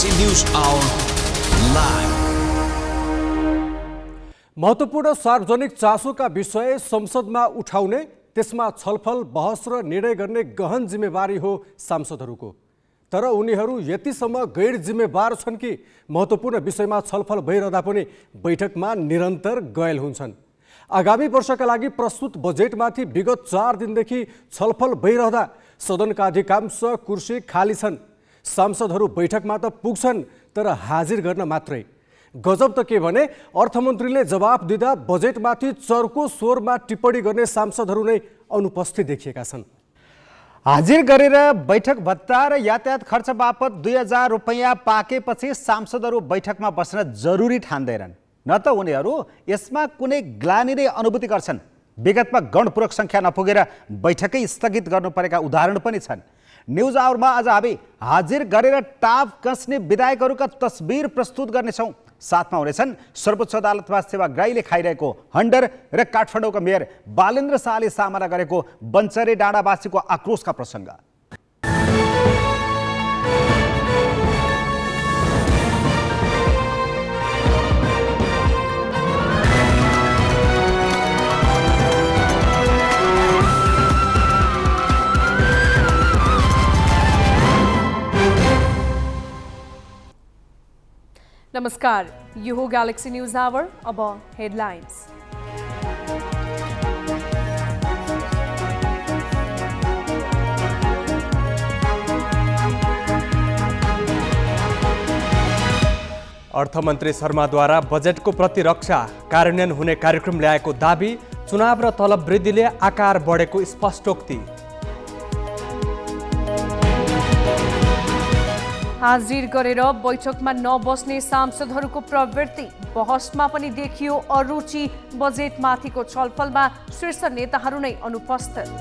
Live महत्त्वपूर्ण सार्वजनिक चासोका विषय संसदमा उठाउने त्यसमा छलफल बहस र निर्णय गर्ने गहन जिम्मेवारी हो सांसदहरूको तर उनीहरू यतिसम्म गैर जिम्मेवार छन् कि महत्त्वपूर्ण विषयमा छलफल भइरहँदा पनि बैठकमा निरन्तर गयल हुन्छन् आगामी वर्षका लागि प्रस्तुत बजेटमाथि विगत चार दिनदेखि छलफल भइरहँदा सदनका अधिकांश कुर्सी खाली छन् सांसदहरू बैठकमा त पुग्छन् तर हाजिर गर्न मात्रै गजब त के भने अर्थमन्त्रीले जवाब दिँदा बजेटमाथि चर्को स्वरमा टिप्पणी गर्ने सांसदहरू नै अनुपस्थित देखिएका छन् हाजिर गरेर बैठक भत्ता र यातायात खर्च बापत दुई हजार रुपियाँ पाकेपछि सांसदहरू बैठकमा बस्न जरुरी ठान्दैनन् न त उनीहरू यसमा कुनै ग्लानी नै अनुभूति गर्छन् विगतमा गणपूरक सङ्ख्या नपुगेर बैठकै स्थगित गर्नु परेका उदाहरण पनि छन् न्यूज आवर में आज हमी हाजिर करें टाप कस्ने का तस्बिर प्रस्तुत करने सर्वोच्च अदालत सर्वोच्च सेवाग्राही खाई हंडर र र का मेयर बालेन्द्र शाह ने सामना डांडावासी को आक्रोश का प्रसंग नमस्कार यो हो ग्यालेक्सी न्युज आवर अब हेडलाइन्स अर्थमन्त्री शर्माद्वारा बजेटको प्रतिरक्षा कार्यान्वयन हुने कार्यक्रम ल्याएको दावी चुनाव र तलब वृद्धिले आकार बढेको स्पष्टोक्ति हाजिर गरेर बैठकमा नबस्ने सांसदहरूको प्रवृत्ति बहसमा पनि देखियो अरुचि बजेटमाथिको छलफलमा शीर्ष नेताहरू नै अनुपस्थित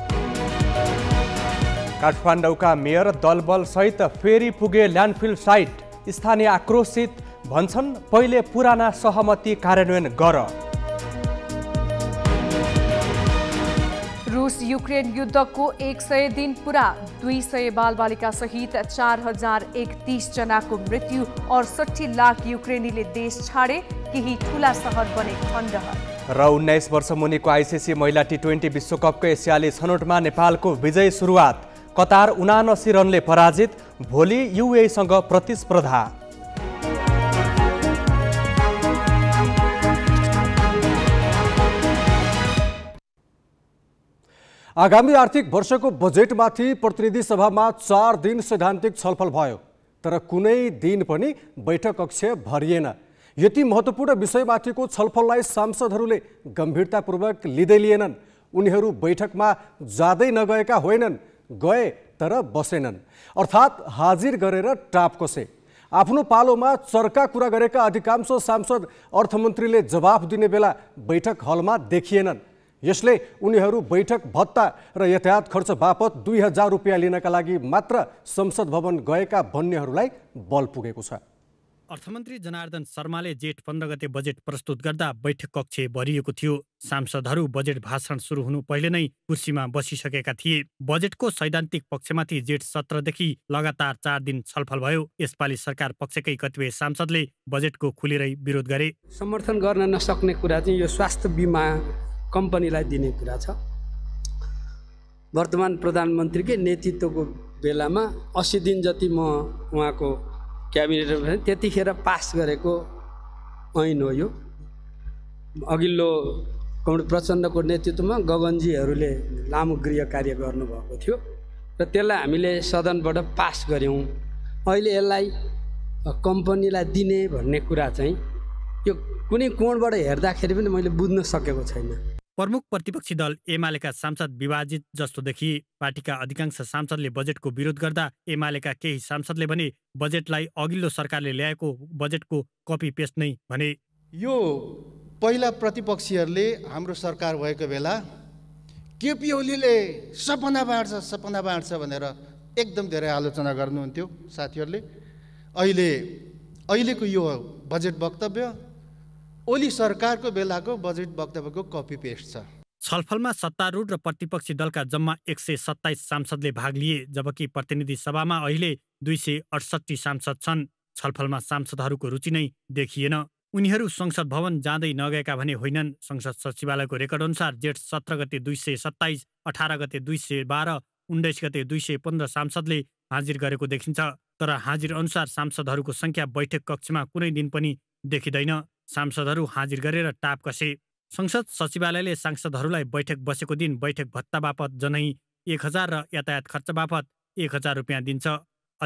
काठमाडौँका मेयर दलबल सहित फेरि पुगे ल्यान्डफिल साइट स्थानीय आक्रोशित भन्छन् पहिले पुराना सहमति कार्यान्वयन गर रुस युक्रेन युद्धको एक सय दिन पुरा दुई सय बालबालिका सहित चार हजार जनाको मृत्यु अडसठी लाख युक्रेनीले देश छाडे केही ठुला सहर बने खण्डहर र उन्नाइस वर्ष मुनिको आइसिसी महिला टी ट्वेन्टी विश्वकपको एसियाली छनौटमा नेपालको विजय सुरुवात कतार उनासी रनले पराजित भोलि युएसँग प्रतिस्पर्धा आगामी आर्थिक वर्षको बजेटमाथि प्रतिनिधि सभामा चार दिन सैद्धान्तिक छलफल भयो तर कुनै दिन पनि बैठक कक्ष भरिएन यति महत्त्वपूर्ण विषयमाथिको छलफललाई सांसदहरूले गम्भीरतापूर्वक लिँदै लिएनन् उनीहरू बैठकमा जाँदै नगएका होइनन् गए तर बसेनन् अर्थात् हाजिर गरेर टाप कसे आफ्नो पालोमा चर्का कुरा गरेका अधिकांश सांसद अर्थमन्त्रीले जवाफ दिने बेला बैठक हलमा देखिएनन् यसले उनीहरू बैठक भत्ता र यातायात खर्च बापत दुई हजार रुपियाँ लिनका लागि मात्र संसद भवन गएका भन्नेहरूलाई बल पुगेको छ अर्थमन्त्री जनार्दन शर्माले जेठ पन्ध्र गते बजेट प्रस्तुत गर्दा बैठक कक्ष भरिएको थियो सांसदहरू बजेट भाषण सुरु हुनु पहिले नै कुर्सीमा बसिसकेका थिए बजेटको सैद्धान्तिक पक्षमाथि जेठ सत्रदेखि लगातार चार दिन छलफल भयो यसपालि सरकार पक्षकै कतिपय सांसदले बजेटको खुलेरै विरोध गरे समर्थन गर्न नसक्ने कुरा चाहिँ यो स्वास्थ्य बिमा कम्पनीलाई दिने कुरा छ वर्तमान प्रधानमन्त्रीकै नेतृत्वको बेलामा अस्सी दिन जति म उहाँको क्याबिनेटमा त्यतिखेर पास गरेको ऐन हो यो अघिल्लो प्रचण्डको नेतृत्वमा गगनजीहरूले लामो गृह कार्य गर्नुभएको थियो र त्यसलाई हामीले सदनबाट पास गऱ्यौँ अहिले यसलाई कम्पनीलाई दिने भन्ने कुरा चाहिँ यो कुनै कोणबाट हेर्दाखेरि पनि मैले बुझ्न सकेको छैन प्रमुख प्रतिपक्षी दल एमालेका सांसद विभाजित जस्तो देखिए पार्टीका अधिकांश सांसदले बजेटको विरोध गर्दा एमालेका केही सांसदले भने बजेटलाई अघिल्लो सरकारले ल्याएको बजेटको कपी पेस्ट नै भने यो पहिला प्रतिपक्षीहरूले हाम्रो सरकार भएको बेला केपी ओलीले सपना बाँड्छ सपना बाँड्छ भनेर एकदम धेरै आलोचना गर्नुहुन्थ्यो साथीहरूले अहिले अहिलेको यो बजेट वक्तव्य ओली सरकारको बेलाको बजेट वक्तव्यको कपी पेस्ट छ छलफलमा सत्तारूढ र प्रतिपक्षी दलका जम्मा एक सय सत्ताइस सांसदले भाग लिए जबकि प्रतिनिधि सभामा अहिले दुई सय अडसट्ठी सांसद छन् छलफलमा सांसदहरूको रुचि नै देखिएन उनीहरू संसद भवन जाँदै नगएका भने होइनन् संसद सचिवालयको रेकर्ड अनुसार जेठ सत्र गते दुई सय सत्ताइस अठार गते दुई सय बाह्र उन्नाइस गते दुई सय पन्ध्र सांसदले हाजिर गरेको देखिन्छ तर हाजिर अनुसार सांसदहरूको सङ्ख्या बैठक कक्षमा कुनै दिन पनि देखिँदैन सांसदहरू हाजिर गरेर टाप कसे संसद सचिवालयले सांसदहरूलाई बैठक बसेको दिन बैठक भत्ता बापत जनै एक हजार र यातायात खर्च बापत एक हजार रुपियाँ दिन्छ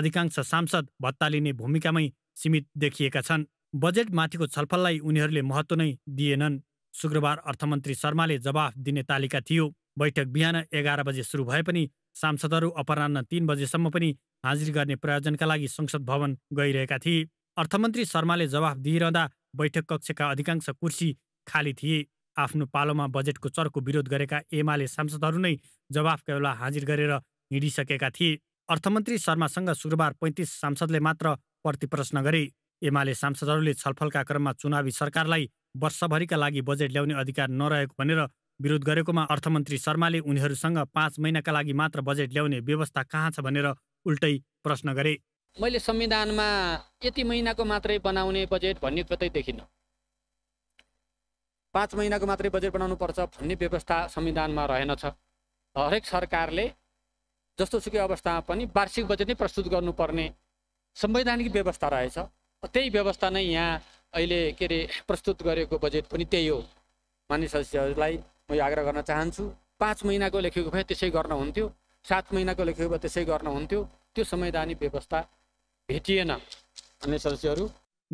अधिकांश सांसद भत्ता लिने भूमिकामै सीमित देखिएका छन् बजेट माथिको छलफललाई उनीहरूले महत्त्व नै दिएनन् शुक्रबार अर्थमन्त्री शर्माले जवाफ दिने तालिका थियो बैठक बिहान एघार बजे सुरु भए पनि सांसदहरू अपराह तिन बजेसम्म पनि हाजिर गर्ने प्रयोजनका लागि संसद भवन गइरहेका थिए अर्थमन्त्री शर्माले जवाफ दिइरहँदा बैठक कक्षका अधिकांश कुर्सी खाली थिए आफ्नो पालोमा बजेटको चर्को विरोध गरेका एमाले सांसदहरू नै जवाफका बेला हाजिर गरेर हिँडिसकेका थिए अर्थमन्त्री शर्मासँग सुरुबार पैँतिस सांसदले मात्र प्रतिप्रश्न गरे एमाले सांसदहरूले छलफलका क्रममा चुनावी सरकारलाई वर्षभरिका लागि बजेट ल्याउने अधिकार नरहेको भनेर विरोध गरेकोमा अर्थमन्त्री शर्माले उनीहरूसँग पाँच महिनाका लागि मात्र बजेट ल्याउने व्यवस्था कहाँ छ भनेर उल्टै प्रश्न गरे मैले संविधानमा यति महिनाको मात्रै बनाउने बजेट भन्ने कतै देखिनँ पाँच महिनाको मात्रै बजेट बनाउनु पर्छ भन्ने व्यवस्था संविधानमा रहेनछ हरेक सरकारले जस्तोसुकै अवस्थामा पनि वार्षिक बजेट नै प्रस्तुत गर्नुपर्ने संवैधानिक व्यवस्था रहेछ त्यही व्यवस्था नै यहाँ अहिले के अरे प्रस्तुत गरेको बजेट पनि त्यही हो मान्य सदस्यहरूलाई म यो आग्रह गर्न चाहन्छु पाँच महिनाको लेखेको भए त्यसै गर्न हुन्थ्यो सात महिनाको लेखेको भए त्यसै गर्न हुन्थ्यो त्यो संवैधानिक व्यवस्था भेटिएन अन्य सदस्यहरू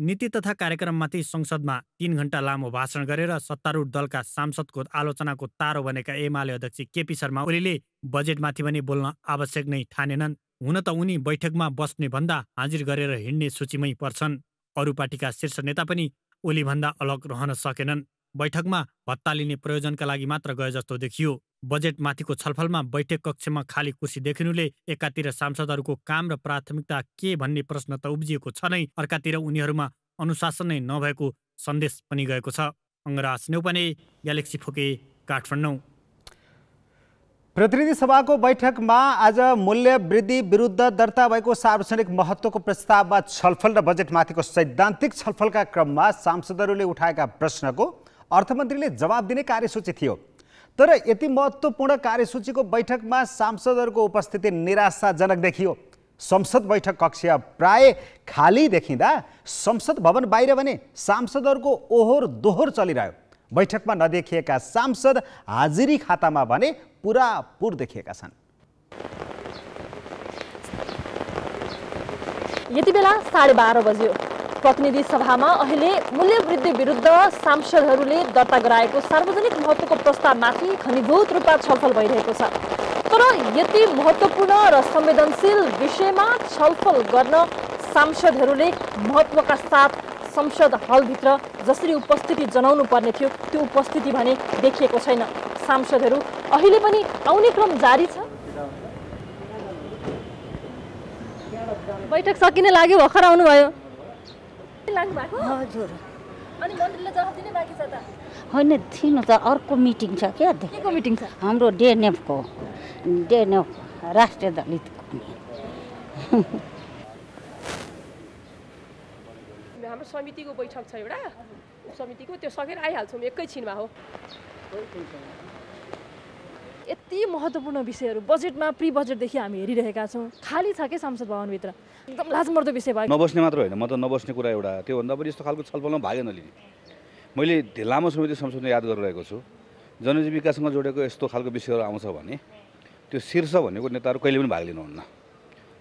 नीति तथा कार्यक्रममाथि संसदमा तीन घण्टा लामो भाषण गरेर सत्तारूढ दलका सांसदको आलोचनाको तारो बनेका एमाले अध्यक्ष केपी शर्मा ओलीले बजेटमाथि पनि बोल्न आवश्यक नै ठानेनन् हुन त उनी बैठकमा बस्ने भन्दा हाजिर गरेर हिँड्ने सूचीमै पर्छन् अरू पार्टीका शीर्ष नेता पनि ओलीभन्दा अलग रहन सकेनन् बैठकमा भत्ता लिने प्रयोजनका लागि मात्र गए जस्तो देखियो बजेट माथिको छलफलमा बैठक कक्षमा खाली कुर्सी देखिनुले एकातिर सांसदहरूको काम र प्राथमिकता के भन्ने प्रश्न त उब्जिएको छ नै अर्कातिर उनीहरूमा अनुशासन नै नभएको सन्देश पनि गएको छ अङ्गराज पनि ग्यालेक्सी फोके काठमाडौँ प्रतिनिधि सभाको बैठकमा आज मूल्य वृद्धि विरुद्ध दर्ता भएको सार्वजनिक महत्त्वको प्रस्तावमा छलफल र बजेटमाथिको सैद्धान्तिक छलफलका क्रममा सांसदहरूले उठाएका प्रश्नको अर्थमन्त्रीले जवाब दिने कार्यसूची थियो तर यति महत्त्वपूर्ण कार्यसूचीको बैठकमा सांसदहरूको उपस्थिति निराशाजनक देखियो संसद बैठक कक्ष प्राय खाली देखिँदा संसद भवन बाहिर भने सांसदहरूको ओहोर दोहोर चलिरह्यो बैठकमा नदेखिएका सांसद हाजिरी खातामा भने पुरापुर देखिएका छन् यति बेला साढे बाह्र बज्यो प्रतिनिधि सभामा अहिले मूल्यवृद्धि विरुद्ध सांसदहरूले दर्ता गराएको सार्वजनिक महत्त्वको प्रस्तावमाथि घनीभूत रूपमा छलफल भइरहेको छ तर यति महत्त्वपूर्ण र संवेदनशील विषयमा छलफल गर्न सांसदहरूले महत्त्वका साथ संसद हलभित्र जसरी उपस्थिति जनाउनु पर्ने थियो त्यो उपस्थिति भने देखिएको छैन सांसदहरू अहिले पनि आउने क्रम जारी छ बैठक सकिने लाग्यो भर्खर आउनुभयो होइन थिएन त अर्को मिटिङ छ क्या मिटिङ छ हाम्रो डिएनएफको डिएनएफ राष्ट्रिय दलितको हाम्रो समितिको बैठक छ एउटा समितिको त्यो सकेर आइहाल्छौँ एकैछिनमा हो यति महत्त्वपूर्ण विषयहरू बजेटमा प्रि बजेटदेखि हामी हेरिरहेका छौँ खाली छ कि संसद भवनभित्र एकदम लाजमर्दो विषय भयो नबस्ने मात्र होइन म त नबस्ने कुरा एउटा त्योभन्दा पनि यस्तो खालको छलफलमा भागेन नलिने मैले धेरै लामो समयदेखि संसदमा याद गरिरहेको छु जनजीविकासँग जोडेको यस्तो खालको विषयहरू आउँछ भने त्यो शीर्ष भनेको नेताहरू कहिले पनि भाग लिनुहुन्न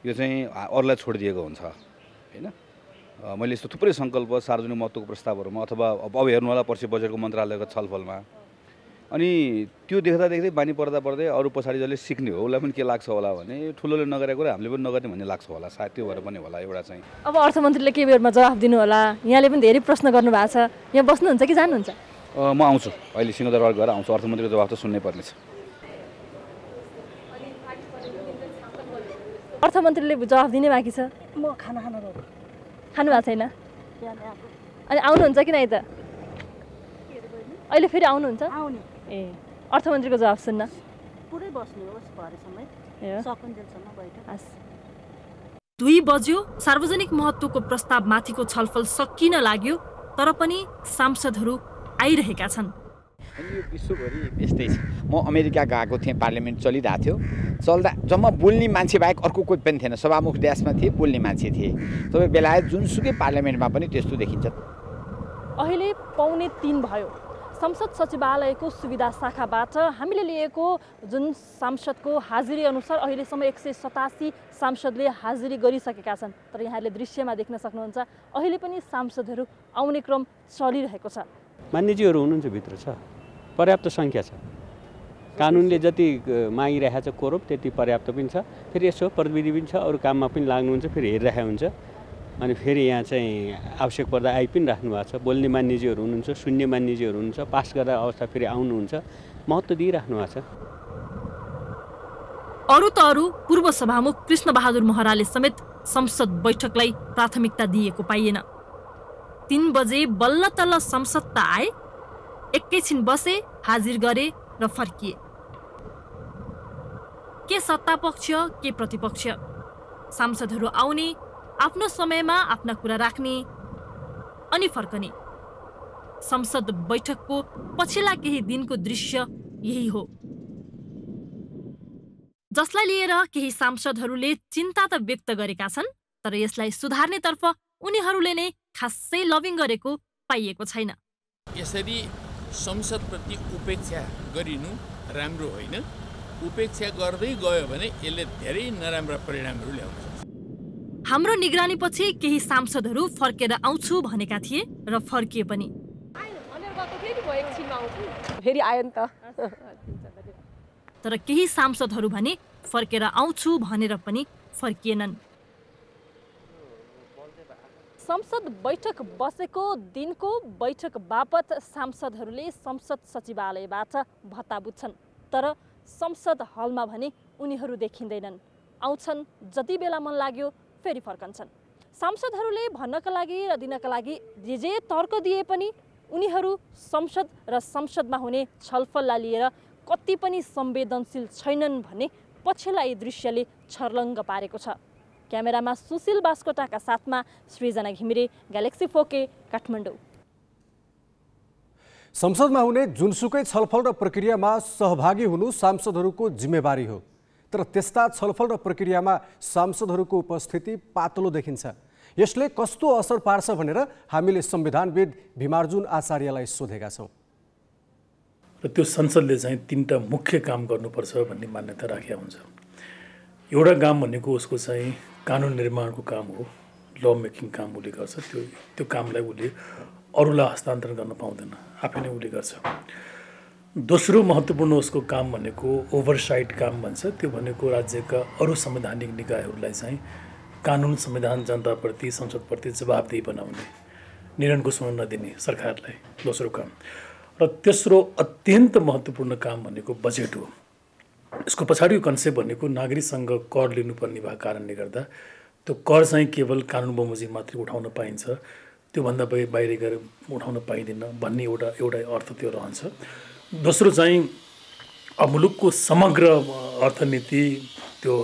यो चाहिँ अरूलाई छोडिदिएको हुन्छ होइन मैले यस्तो थुप्रै सङ्कल्प सार्वजनिक महत्त्वको प्रस्तावहरूमा अथवा अब हेर्नु होला पर्सि बजेटको मन्त्रालयको छलफलमा अनि त्यो देख्दा देख्दै बानी पर्दा पर्दै अरू पछाडि जसले सिक्ने हो उसलाई पनि के लाग्छ होला भने ठुलोले नगरेको कुरा हामीले पनि नगर्ने भन्ने लाग्छ होला सायद त्यो भएर पनि होला एउटा चाहिँ अब अर्थमन्त्रीले के बेरमा जवाफ दिनु होला यहाँले पनि धेरै प्रश्न गर्नुभएको छ यहाँ बस्नुहुन्छ कि जानुहुन्छ म आउँछु अहिले सिंहदरबार गएर आउँछु अर्थमन्त्रीको जवाफ त सुन्नै पर्नेछ अर्थमन्त्रीले जवाफ दिने बाँकी छ म खाना खान खानु भएको छैन अनि आउनुहुन्छ कि नै त अहिले फेरि आउनुहुन्छ ए अर्थमन्त्रीको जवाब सुन्न पुरै बस्नुहोस् भरेसम्म दुई बज्यो सार्वजनिक महत्त्वको माथिको छलफल सकिन लाग्यो तर पनि सांसदहरू आइरहेका छन् यो विश्वभरि छ म अमेरिका गएको थिएँ पार्लियामेन्ट चलिरहेको थियो चल्दा जम्मा बोल्ने मान्छे बाहेक अर्को कोही पनि थिएन सभामुख देशमा थिए बोल्ने मान्छे थिए तपाईँ बेलायत जुनसुकै पार्लियामेन्टमा पनि त्यस्तो देखिन्छ अहिले पाउने तिन भयो संसद सचिवालयको सुविधा शाखाबाट हामीले लिएको जुन सांसदको हाजिरी अनुसार अहिलेसम्म एक सय सतासी सांसदले हाजिरी गरिसकेका छन् तर यहाँले दृश्यमा देख्न सक्नुहुन्छ अहिले पनि सांसदहरू आउने क्रम चलिरहेको छ मान्यजीहरू हुनुहुन्छ भित्र छ पर्याप्त सङ्ख्या छ कानुनले जति मागिरहेको छ कोरोप त्यति पर्याप्त पनि छ फेरि यसो प्रविधि पनि छ अरू काममा पनि लाग्नुहुन्छ फेरि हेरिरहेको हुन्छ अनि फेरि यहाँ चाहिँ आवश्यक पर्दा आइ पनि राख्नु भएको छ बोल्ने मान्यजीहरू हुनुहुन्छ सुन्ने मान्यजीहरू हुनुहुन्छ पास गर्दा अवस्था फेरि आउनुहुन्छ महत्त्व दिइराख्नु भएको छ अरू त अरू पूर्व सभामुख कृष्णबहादुर महराले समेत संसद बैठकलाई प्राथमिकता दिएको पाइएन तिन बजे बल्ल तल्ल संसद त आए एकैछिन बसे हाजिर गरे र फर्किए के सत्तापक्ष के प्रतिपक्ष सांसदहरू आउने आफ्नो समयमा आफ्ना कुरा राख्ने अनि फर्कने संसद बैठकको पछिल्ला केही दिनको दृश्य यही हो जसलाई लिएर केही सांसदहरूले चिन्ता त व्यक्त गरेका छन् तर यसलाई सुधार्नेतर्फ उनीहरूले नै खासै लभिङ गरेको पाइएको छैन यसरी संसदप्रति उपेक्षा गरिनु राम्रो होइन उपेक्षा गर्दै गयो भने यसले धेरै नराम्रा परिणामहरू ल्याउँछ हाम्रो निगरानीपछि केही सांसदहरू फर्केर आउँछु भनेका थिए र फर्किए पनि फेरि तर केही सांसदहरू भने फर्केर आउँछु भनेर पनि फर्किएनन् संसद बैठक बसेको दिनको बैठक बापत सांसदहरूले संसद सचिवालयबाट भत्ता बुझ्छन् तर संसद हलमा भने उनीहरू देखिँदैनन् आउँछन् जति बेला मन लाग्यो फेरि फर्कन्छन् सांसदहरूले भन्नका लागि र दिनका लागि जे जे तर्क दिए पनि उनीहरू संसद र संसदमा हुने छलफललाई लिएर कति पनि संवेदनशील छैनन् भन्ने पछिल्ला यी दृश्यले छर्लङ्ग पारेको छ क्यामेरामा सुशील बास्कोटाका साथमा सृजना घिमिरे ग्यालेक्सी फोके काठमाडौँ संसदमा हुने जुनसुकै छलफल र प्रक्रियामा सहभागी हुनु सांसदहरूको जिम्मेवारी हो तर त्यस्ता छलफल र प्रक्रियामा सांसदहरूको उपस्थिति पातलो देखिन्छ यसले कस्तो असर पार्छ भनेर हामीले संविधानविद भीमार्जुन आचार्यलाई सोधेका छौँ र त्यो संसदले चाहिँ तिनवटा मुख्य काम गर्नुपर्छ भन्ने मान्यता राखेका हुन्छ एउटा काम भनेको उसको चाहिँ कानुन निर्माणको काम हो ल मेकिङ काम उसले गर्छ त्यो त्यो कामलाई उसले अरूलाई हस्तान्तरण गर्न पाउँदैन आफै नै उसले गर्छ दोस्रो महत्त्वपूर्ण उसको काम भनेको ओभरसाइट काम भन्छ त्यो भनेको राज्यका अरू संवैधानिक निकायहरूलाई चाहिँ कानुन संविधान जनताप्रति संसदप्रति जवाबदेही बनाउने निर्णयको समय नदिने सरकारलाई दोस्रो काम र तेस्रो अत्यन्त महत्त्वपूर्ण काम भनेको बजेट हो यसको पछाडिको कन्सेप्ट भनेको नागरिकसँग कर लिनुपर्ने भएको कारणले गर्दा त्यो कर चाहिँ केवल कानुन बमोजिम मात्रै उठाउन पाइन्छ त्योभन्दा बाहिर गएर उठाउन पाइँदैन भन्ने एउटा एउटा अर्थ त्यो रहन्छ दोस्रो चाहिँ अब मुलुकको समग्र अर्थनीति त्यो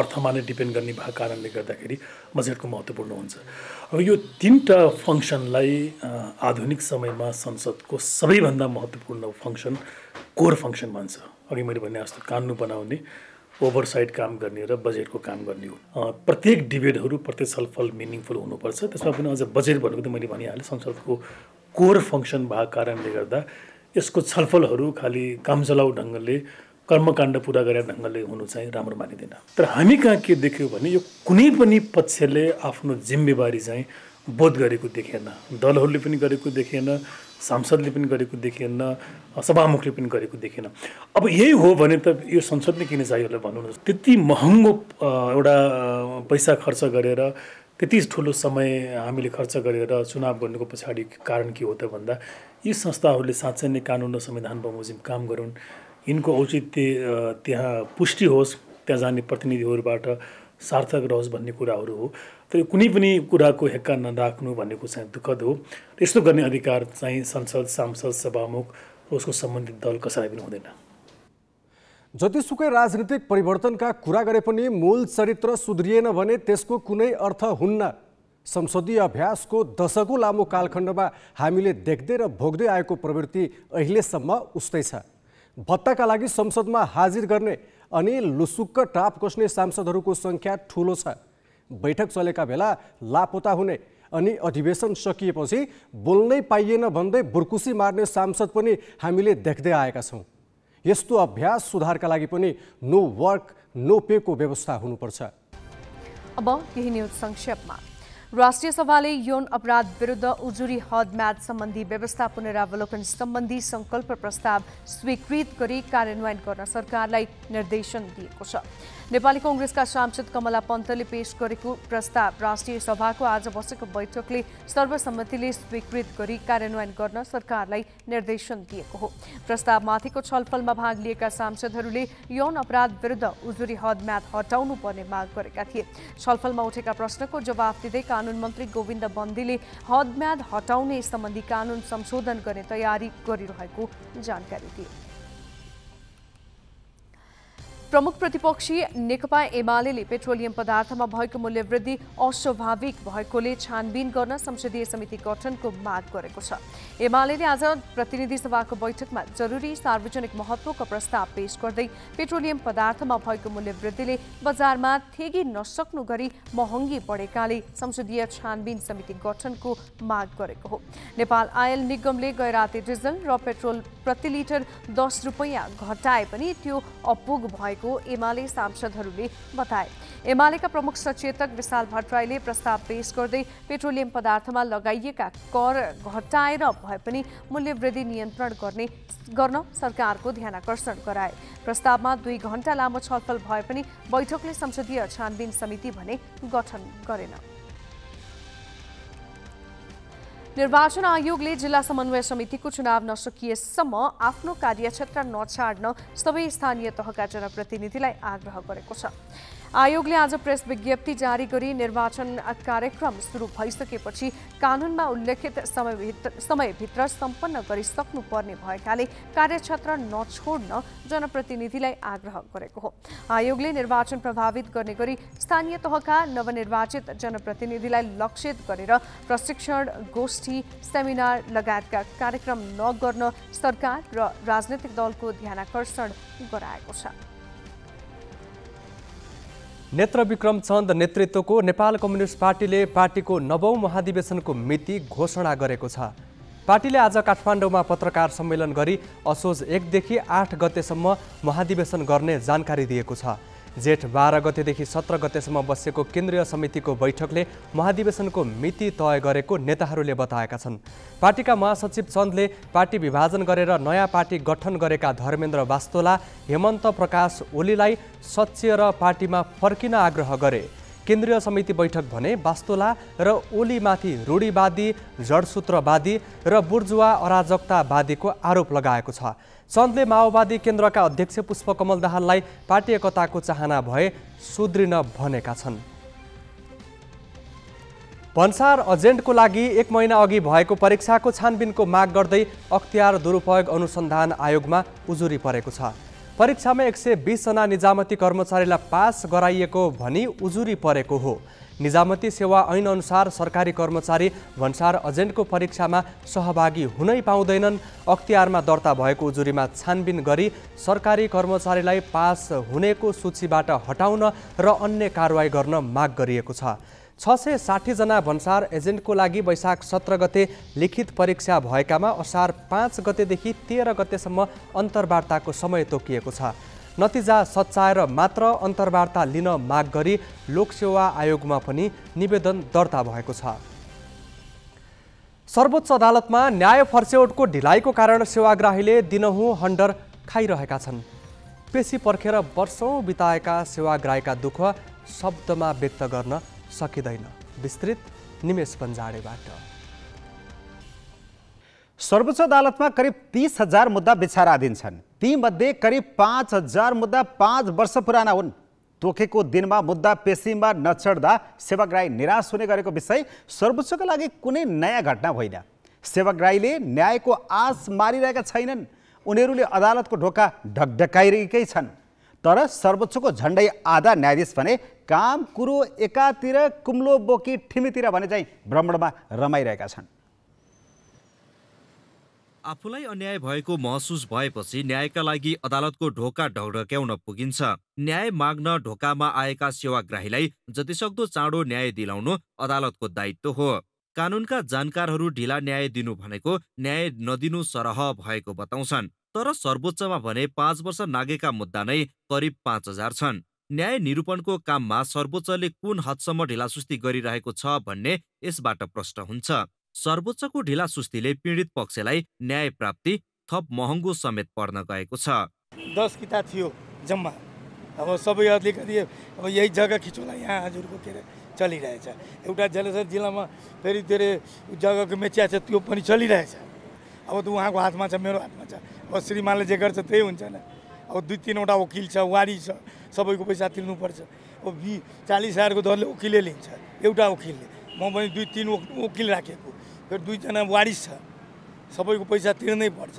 अर्थमा नै डिपेन्ड गर्ने भएको कारणले गर्दाखेरि बजेटको महत्त्वपूर्ण हुन्छ अब यो तिनवटा फङ्सनलाई आधुनिक समयमा संसदको सबैभन्दा महत्त्वपूर्ण फङ्सन कोर फङ्सन भन्छ अघि मैले भने जस्तो कानुन बनाउने ओभरसाइड काम गर्ने र बजेटको काम गर्ने हो प्रत्येक डिबेटहरू प्रत्येक छलफल मिनिङफुल हुनुपर्छ त्यसमा पनि अझ बजेट भनेको त मैले भनिहालेँ संसदको कोर फङ्सन भएको कारणले गर्दा यसको छलफलहरू खालि कामचलाउ ढङ्गले कर्मकाण्ड पुरा गरे ढङ्गले हुनु चाहिँ राम्रो मानिँदैन तर हामी कहाँ के देख्यौँ भने यो कुनै पनि पक्षले आफ्नो जिम्मेवारी चाहिँ बोध गरेको देखेन दलहरूले पनि गरेको देखेन सांसदले पनि गरेको देखेन सभामुखले पनि गरेको देखेन अब यही हो भने त यो संसद नै किन चाहियो होला भन्नु त्यति महँगो एउटा पैसा खर्च गरेर त्यति ठुलो समय हामीले खर्च गरेर चुनाव गर्नुको पछाडि कारण के हो त भन्दा यी संस्थाहरूले साँच्चै नै कानुन र संविधान बमोजिम काम गरून् यिनको औचित्य त्यहाँ पुष्टि होस् त्यहाँ जाने प्रतिनिधिहरूबाट सार्थक रहोस् भन्ने कुराहरू हो तर कुनै पनि कुराको हेक्का नराख्नु भनेको चाहिँ दुःखद हो यस्तो गर्ने अधिकार चाहिँ संसद सांसद सभामुख र उसको सम्बन्धित दल कसैलाई पनि हुँदैन जतिसुकै राजनीतिक परिवर्तनका कुरा गरे पनि मूल चरित्र सुध्रिएन भने त्यसको कुनै अर्थ हुन्न संसदीय अभ्यासको दशकौँ लामो कालखण्डमा हामीले देख्दै र भोग्दै आएको प्रवृत्ति अहिलेसम्म उस्तै छ भत्ताका लागि संसदमा हाजिर गर्ने अनि लुसुक्क टाप कस्ने सांसदहरूको सङ्ख्या ठुलो छ बैठक चलेका बेला लापोता हुने अनि अधिवेशन सकिएपछि बोल्नै पाइएन भन्दै बुर्कुसी मार्ने सांसद पनि हामीले देख्दै आएका छौँ यस्तो अभ्यास सुधारका लागि पनि नो वर्क नो पेको व्यवस्था हुनुपर्छ अब केही न्युज संक्षेपमा राष्ट्रिय सभाले यौन अपराध विरुद्ध उजुरी हद म्याच सम्बन्धी व्यवस्था पुनरावलोकन सम्बन्धी सङ्कल्प प्रस्ताव स्वीकृत गरी कार्यान्वयन गर्न सरकारलाई निर्देशन दिएको छ नेपाली कङ्ग्रेसका सांसद कमला पन्तले पेश गरेको प्रस्ताव राष्ट्रिय सभाको आज बसेको बैठकले सर्वसम्मतिले स्वीकृत गरी कार्यान्वयन गर्न सरकारलाई निर्देशन दिएको हो प्रस्तावमाथिको छलफलमा भाग लिएका सांसदहरूले यौन अपराध विरुद्ध उजुरी हद म्याद हटाउनु पर्ने माग गरेका थिए छलफलमा उठेका प्रश्नको जवाफ दिँदै कानुन मन्त्री गोविन्द बन्दीले म्याद हटाउने सम्बन्धी कानुन संशोधन गर्ने तयारी गरिरहेको जानकारी दिए प्रमुख प्रतिपक्षी नेकपा एमाले पेट्रोलियम पदार्थमा भएको मूल्यवृद्धि अस्वाभाविक भएकोले छानबिन गर्न संसदीय समिति गठनको माग गरेको छ एमाले आज प्रतिनिधि सभाको बैठकमा जरुरी सार्वजनिक महत्त्वको प्रस्ताव पेश गर्दै पेट्रोलियम पदार्थमा भएको मूल्यवृद्धिले बजारमा थेगी नसक्नु गरी महँगी बढेकाले संसदीय छानबिन समिति गठनको माग गरेको हो नेपाल आयल निगमले गैराती डिजल र पेट्रोल प्रति लिटर दस रुपियाँ घटाए पनि त्यो अपुग भएको भएको एमाले सांसदहरूले बताए एमालेका प्रमुख सचेतक विशाल भट्टराईले प्रस्ताव पेश गर्दै पेट्रोलियम पदार्थमा लगाइएका कर घटाएर भए पनि मूल्य वृद्धि नियन्त्रण गर्ने गर्न सरकारको ध्यानकर्षण गराए प्रस्तावमा दुई घण्टा लामो छलफल भए पनि बैठकले संसदीय छानबिन समिति भने गठन गरेन निर्वाचन आयोगले जिल्ला समन्वय समितिको चुनाव नसकिएसम्म आफ्नो कार्यक्षेत्र नछाड्न सबै स्थानीय तहका जनप्रतिनिधिलाई आग्रह गरेको छ आयोगले आज प्रेस विज्ञप्ति जारी गरी निर्वाचन कार्यक्रम सुरु भइसकेपछि कानूनमा उल्लेखित समयभित्र समयभित्र सम्पन्न गरिसक्नुपर्ने भएकाले कार्यक्षेत्र नछोड्न जनप्रतिनिधिलाई आग्रह गरेको हो आयोगले निर्वाचन प्रभावित गर्ने गरी स्थानीय तहका नवनिर्वाचित जनप्रतिनिधिलाई लक्षित गरेर प्रशिक्षण गोष्ठी सेमिनार लगायतका कार्यक्रम नगर्न सरकार र राजनैतिक दलको ध्यानाकर्षण गराएको छ नेत्र विक्रम चन्द नेतृत्वको नेपाल कम्युनिस्ट पार्टीले पार्टीको नवौं महाधिवेशनको मिति घोषणा गरेको छ पार्टीले आज काठमाडौँमा पत्रकार सम्मेलन गरी असोज एकदेखि आठ गतेसम्म महाधिवेशन गर्ने जानकारी दिएको छ जेठ बाह्र गतेदेखि सत्र गतेसम्म बसेको केन्द्रीय समितिको बैठकले महाधिवेशनको मिति तय गरेको नेताहरूले बताएका छन् पार्टीका महासचिव चन्दले पार्टी विभाजन गरेर नयाँ पार्टी गठन गरेका धर्मेन्द्र वास्तोला हेमन्त प्रकाश ओलीलाई सचिव र पार्टीमा फर्किन आग्रह गरे केन्द्रीय समिति बैठक भने वास्तोला र ओलीमाथि रूढीवादी जडसूत्रवादी र बुर्जुवा अराजकतावादीको आरोप लगाएको छ सन्तले माओवादी केन्द्रका अध्यक्ष पुष्पकमल दाहाललाई पार्टी एकताको चाहना भए सुदृढ भनेका छन् भन्सार एजेन्टको लागि एक महिना अघि भएको परीक्षाको छानबिनको माग गर्दै अख्तियार दुरुपयोग अनुसन्धान आयोगमा उजुरी परेको छ परीक्षामा एक सय बिसजना निजामती कर्मचारीलाई पास गराइएको भनी उजुरी परेको हो निजामती सेवा ऐनअनुसार सरकारी कर्मचारी भन्सार अजेन्टको परीक्षामा सहभागी हुनै पाउँदैनन् अख्तियारमा दर्ता भएको उजुरीमा छानबिन गरी सरकारी कर्मचारीलाई पास हुनेको सूचीबाट हटाउन र अन्य कारवाही गर्न माग गरिएको छ छ सय साठीजना भन्सार एजेन्टको लागि वैशाख सत्र गते लिखित परीक्षा भएकामा असार पाँच गतेदेखि तेह्र गतेसम्म अन्तर्वार्ताको समय तोकिएको छ नतिजा सच्चाएर मात्र अन्तर्वार्ता लिन माग गरी लोकसेवा आयोगमा पनि निवेदन दर्ता भएको छ सर्वोच्च अदालतमा न्याय फर्सेवटको ढिलाइको कारण सेवाग्राहीले दिनहुँ हन्डर खाइरहेका छन् पेसी पर्खेर वर्षौँ बिताएका सेवाग्राहीका दुःख शब्दमा व्यक्त गर्न सकिँदैन विस्तृत निमेश पन्जाडेबाट सर्वोच्च अदालतमा करिब तिस हजार मुद्दा विचाराधीन छन् तीमध्ये करिब पाँच हजार मुद्दा पाँच वर्ष पुराना हुन् तोकेको दिनमा मुद्दा पेसीमा नचढ्दा सेवाग्राही निराश हुने गरेको विषय सर्वोच्चका लागि कुनै नयाँ घटना होइन सेवाग्राहीले न्यायको आस मारिरहेका छैनन् उनीहरूले अदालतको ढोका ढकढकाइरहेकै छन् तर सर्वोच्चको झन्डै आधा न्यायाधीश भने काम कुरो एकातिर कुम्लो बोकी ठिमीतिर भने चाहिँ भ्रमणमा रमाइरहेका छन् आफूलाई अन्याय भएको महसुस भएपछि न्यायका लागि अदालतको ढोका ढकढक्याउन पुगिन्छ न्याय माग्न ढोकामा आएका सेवाग्राहीलाई जतिसक्दो चाँडो न्याय दिलाउनु अदालतको दायित्व हो कानुनका जानकारहरू ढिला न्याय दिनु भनेको न्याय नदिनु सरह भएको बताउँछन् तर सर्वोच्चमा भने पाँच वर्ष नागेका मुद्दा नै करिब पाँच हजार छन् न्याय निरूपणको काममा सर्वोच्चले कुन हदसम्म ढिलासुस्ती गरिरहेको छ भन्ने यसबाट प्रश्न हुन्छ सर्वोच्चको ढिलासुस्तीले पीडित पक्षलाई न्याय प्राप्ति थप महँगो समेत पर्न गएको छ दस किताब थियो जम्मा अब सबै अलिकति अब यही जग्गा खिचोला यहाँ हजुरको के अरे चलिरहेछ एउटा जलेश्वर जिल्लामा फेरि के जग्गाको मेचिया छ त्यो पनि चलिरहेछ अब त उहाँको हातमा छ मेरो हातमा छ अब श्रीमानले जे गर्छ त्यही हुन्छ न अब दुई तिनवटा वकिल छ वारी छ सबैको पैसा तिर्नुपर्छ अब बि चालिस हजारको दरले वकिलले लिन्छ एउटा वकिलले म पनि दुई तिन वकिल राखेको फेरि दुईजना वारिस छ सबैको पैसा तिर्नै पर्छ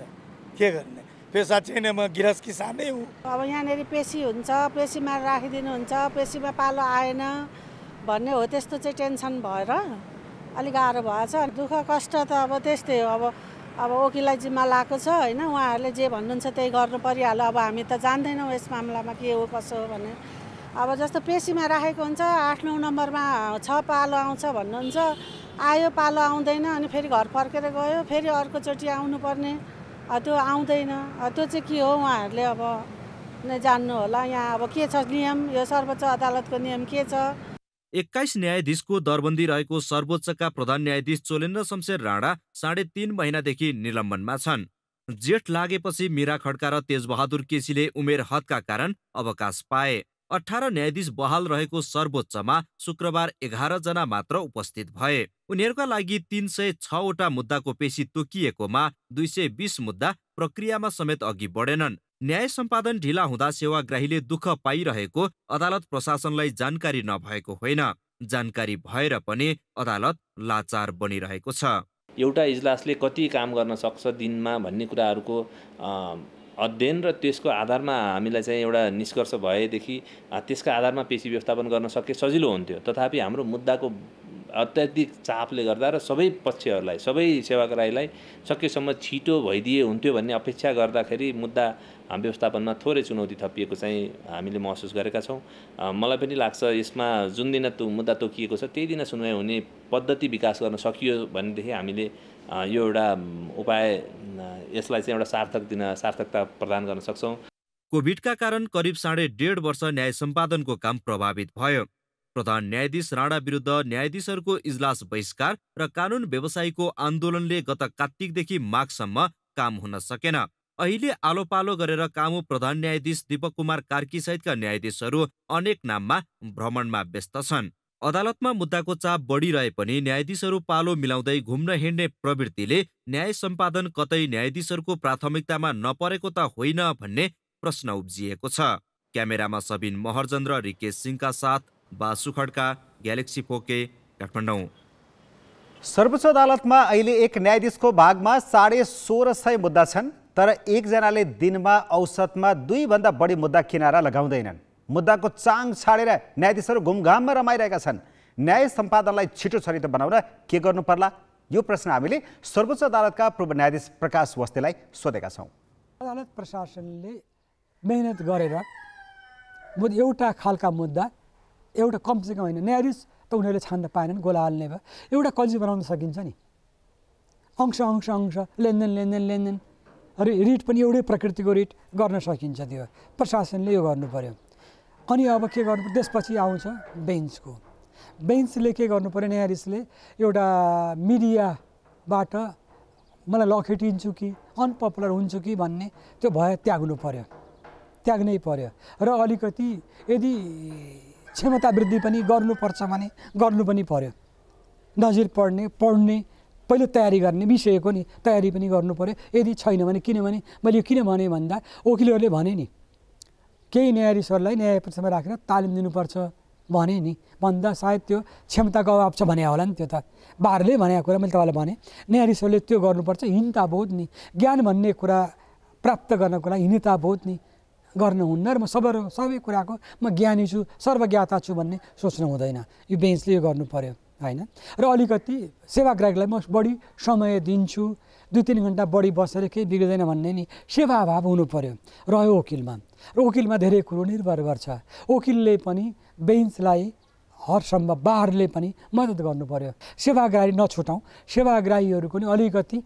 के गर्ने पेसा चाहिँ म गृहस्थी सानै हो अब यहाँनिर पेसी हुन्छ पेसीमा राखिदिनुहुन्छ पेसीमा पालो आएन भन्ने हो त्यस्तो चाहिँ टेन्सन भएर अलिक गाह्रो भएछ दुःख कष्ट त अब त्यस्तै हो अब अब वकिललाई जिम्मा लाएको छ होइन उहाँहरूले जे भन्नुहुन्छ त्यही गर्नु परिहाल्यो अब हामी त जान्दैनौँ यस मामलामा के हो कसो हो भनेर अब जस्तो पेसीमा राखेको हुन्छ आठ नौ नम्बरमा छ पालो आउँछ भन्नुहुन्छ आयो पालो आउँदैन अनि फेरि घर फर्केर गयो फेरि अर्कोचोटि आउनुपर्ने त्यो आउँदैन त्यो चाहिँ के हो उहाँहरूले अब नै जान्नु होला यहाँ अब के छ नियम यो सर्वोच्च अदालतको नियम के छ एक्काइस न्यायाधीशको दरबन्दी रहेको सर्वोच्चका प्रधान न्यायाधीश चोलेन्द्र शमशेर राणा साढे तिन महिनादेखि निलम्बनमा छन् जेठ लागेपछि मिरा खड्का र तेजबहादुर केसीले उमेर हदका कारण अवकाश पाए अठार न्यायाधीश बहाल रहेको सर्वोच्चमा शुक्रबार एघारजना मात्र उपस्थित भए उनीहरूका लागि तिन सय छवटा मुद्दाको पेशी तोकिएकोमा दुई सय बिस मुद्दा प्रक्रियामा समेत अघि बढेनन् न्याय सम्पादन ढिला हुँदा सेवाग्राहीले दुःख पाइरहेको अदालत प्रशासनलाई जानकारी नभएको होइन जानकारी भएर पनि अदालत लाचार बनिरहेको छ एउटा इजलासले कति काम गर्न सक्छ दिनमा भन्ने कुराहरूको अध्ययन र त्यसको आधारमा हामीलाई चाहिँ एउटा निष्कर्ष भएदेखि त्यसका आधारमा पेसी व्यवस्थापन गर्न सके सजिलो हुन्थ्यो तथापि हाम्रो मुद्दाको अत्याधिक चापले गर्दा र सबै पक्षहरूलाई सबै सेवाग्राहीलाई सकेसम्म छिटो भइदिए हुन्थ्यो भन्ने अपेक्षा गर्दाखेरि मुद्दा व्यवस्थापनमा थोरै चुनौती थपिएको चाहिँ हामीले महसुस गरेका छौँ मलाई पनि लाग्छ यसमा जुन दिन तो मुद्दा तोकिएको छ त्यही दिन सुनवाई हुने पद्धति विकास गर्न सकियो भनेदेखि हामीले यो एउटा उपाय यसलाई चाहिँ एउटा सार्थक दिन सार्थकता प्रदान गर्न सक्छौँ कोभिडका कारण करिब साढे डेढ वर्ष न्याय सम्पादनको काम प्रभावित भयो प्रधान न्यायाधीश राणा विरुद्ध न्यायाधीशहरूको इजलास बहिष्कार र कानुन व्यवसायीको आन्दोलनले गत कात्तिकदेखि माघसम्म काम हुन सकेन अहिले आलोपालो गरेर कामु प्रधान न्यायाधीश दीपक कुमार कार्की सहितका न्यायाधीशहरू अनेक नाममा भ्रमणमा व्यस्त छन् अदालतमा मुद्दाको चाप बढिरहे पनि न्यायाधीशहरू पालो मिलाउँदै घुम्न हिँड्ने प्रवृत्तिले न्याय सम्पादन कतै न्यायाधीशहरूको प्राथमिकतामा नपरेको त होइन भन्ने प्रश्न उब्जिएको छ क्यामेरामा सबिन महर्जन र रिकेश सिंहका साथ बासु खड्का ग्यालेक्सी फोके काठमाडौँ सर्वोच्च अदालतमा अहिले एक न्यायाधीशको भागमा साढे सोह्र सय मुद्दा छन् तर एकजनाले दिनमा औसतमा दुईभन्दा बढी मुद्दा किनारा लगाउँदैनन् मुद्दाको चाङ छाडेर न्यायाधीशहरू घुमघाममा रमाइरहेका छन् न्याय सम्पादनलाई छिटो छरितो बनाउन के गर्नु पर्ला यो प्रश्न हामीले सर्वोच्च अदालतका पूर्व न्यायाधीश प्रकाश वस्तेलाई सोधेका छौँ अदालत प्रशासनले मेहनत गरेर एउटा खालका मुद्दा एउटा कम होइन न्यायाधीश त उनीहरूले छान्न पाएनन् गोला हाल्ने भयो एउटा कल्ची बनाउन सकिन्छ नि अंश अंश अंश लेनदेन लेनदेन लेनदेन रि रिट पनि एउटै प्रकृतिको रिट गर्न सकिन्छ त्यो प्रशासनले यो गर्नु पऱ्यो अनि अब के गर्नु त्यसपछि आउँछ बेन्चको बेन्चले के गर्नु पऱ्यो न्यायाधीशले एउटा मिडियाबाट मलाई लखेटिन्छु कि अनपपुलर हुन्छु कि भन्ने त्यो भए त्याग्नु पऱ्यो त्याग्नै पऱ्यो र अलिकति यदि क्षमता वृद्धि पनि गर्नुपर्छ भने गर्नु पनि पऱ्यो नजिर पढ्ने पढ्ने पहिलो तयारी गर्ने विषयको नि तयारी पनि गर्नु पऱ्यो यदि छैन भने किनभने मैले यो किन भने भन्दा वकिलहरूले भने नि केही न्यायाधीशहरूलाई न्याय पक्षमा राखेर तालिम दिनुपर्छ भने नि भन्दा सायद त्यो क्षमताको अभाव छ भने होला नि त्यो त बाह्रले भनेको कुरा मैले तपाईँलाई भने न्यायाधीशहरूले त्यो गर्नुपर्छ हिन्ता बोध नि ज्ञान भन्ने कुरा प्राप्त गर्नको लागि हिँडता बोध नि गर्न हुन्न र म सबै सबै कुराको म ज्ञानी छु सर्वज्ञाता छु भन्ने सोच्नु हुँदैन यो बेन्चले यो गर्नु पऱ्यो होइन र अलिकति सेवाग्राहीलाई म बढी समय दिन्छु दुई तिन घन्टा बढी बसेर केही बिग्रिँदैन भन्ने नि सेवा अभाव हुनु पऱ्यो रह्यो वकिलमा र वकिलमा धेरै कुरो निर्भर गर्छ वकिलले पनि बेन्चलाई हर सम्भव बारले पनि मद्दत गर्नु पऱ्यो सेवाग्राही नछुटाउँ सेवाग्राहीहरूको नि अलिकति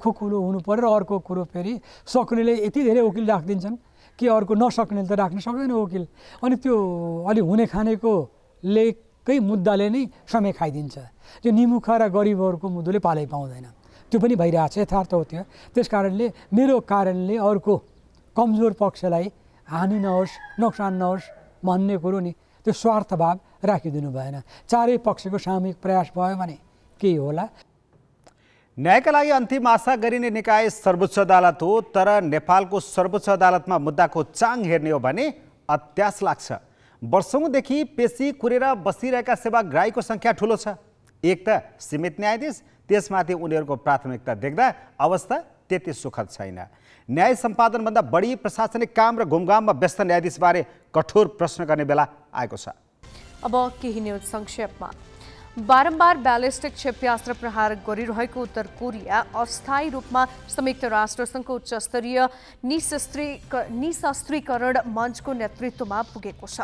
खुकुलो हुनु पऱ्यो र अर्को कुरो फेरि सक्नेले यति धेरै वकिल राखिदिन्छन् कि अर्को नसक्नेले त राख्न सक्दैन वकिल अनि त्यो अलि हुने खानेको लेख कै मुद्दाले नै समय खाइदिन्छ त्यो निमुख र गरिबहरूको मुद्दोले पालै पाउँदैन त्यो पनि भइरहेछ यथार्थ हो त्यो त्यस कारणले मेरो कारणले अर्को कमजोर पक्षलाई हानि नहोस् नोक्सान नहोस् भन्ने कुरो नि त्यो स्वार्थभाव राखिदिनु भएन चारै पक्षको सामूहिक प्रयास भयो भने केही होला न्यायका लागि अन्तिम आशा गरिने निकाय सर्वोच्च अदालत हो तर नेपालको सर्वोच्च अदालतमा मुद्दाको चाङ हेर्ने हो भने अत्यास लाग्छ वर्षौँदेखि पेसी कुरेर बसिरहेका सेवाग्राहीको सङ्ख्या ठुलो छ एक त सीमित न्यायाधीश त्यसमाथि उनीहरूको प्राथमिकता देख्दा अवस्था त्यति सुखद छैन न्याय सम्पादनभन्दा बढी प्रशासनिक काम र घुमघाममा व्यस्त न्यायाधीशबारे कठोर प्रश्न गर्ने बेला आएको छ अब केही न्युज संक्षेपमा बारम्बार ब्यालिस्टिक क्षेपयास्त्र प्रहार गरिरहेको उत्तर कोरिया अस्थायी रूपमा संयुक्त राष्ट्रसङ्घको उच्चस्तरीय निशस्त्रीकरण मञ्चको नेतृत्वमा पुगेको छ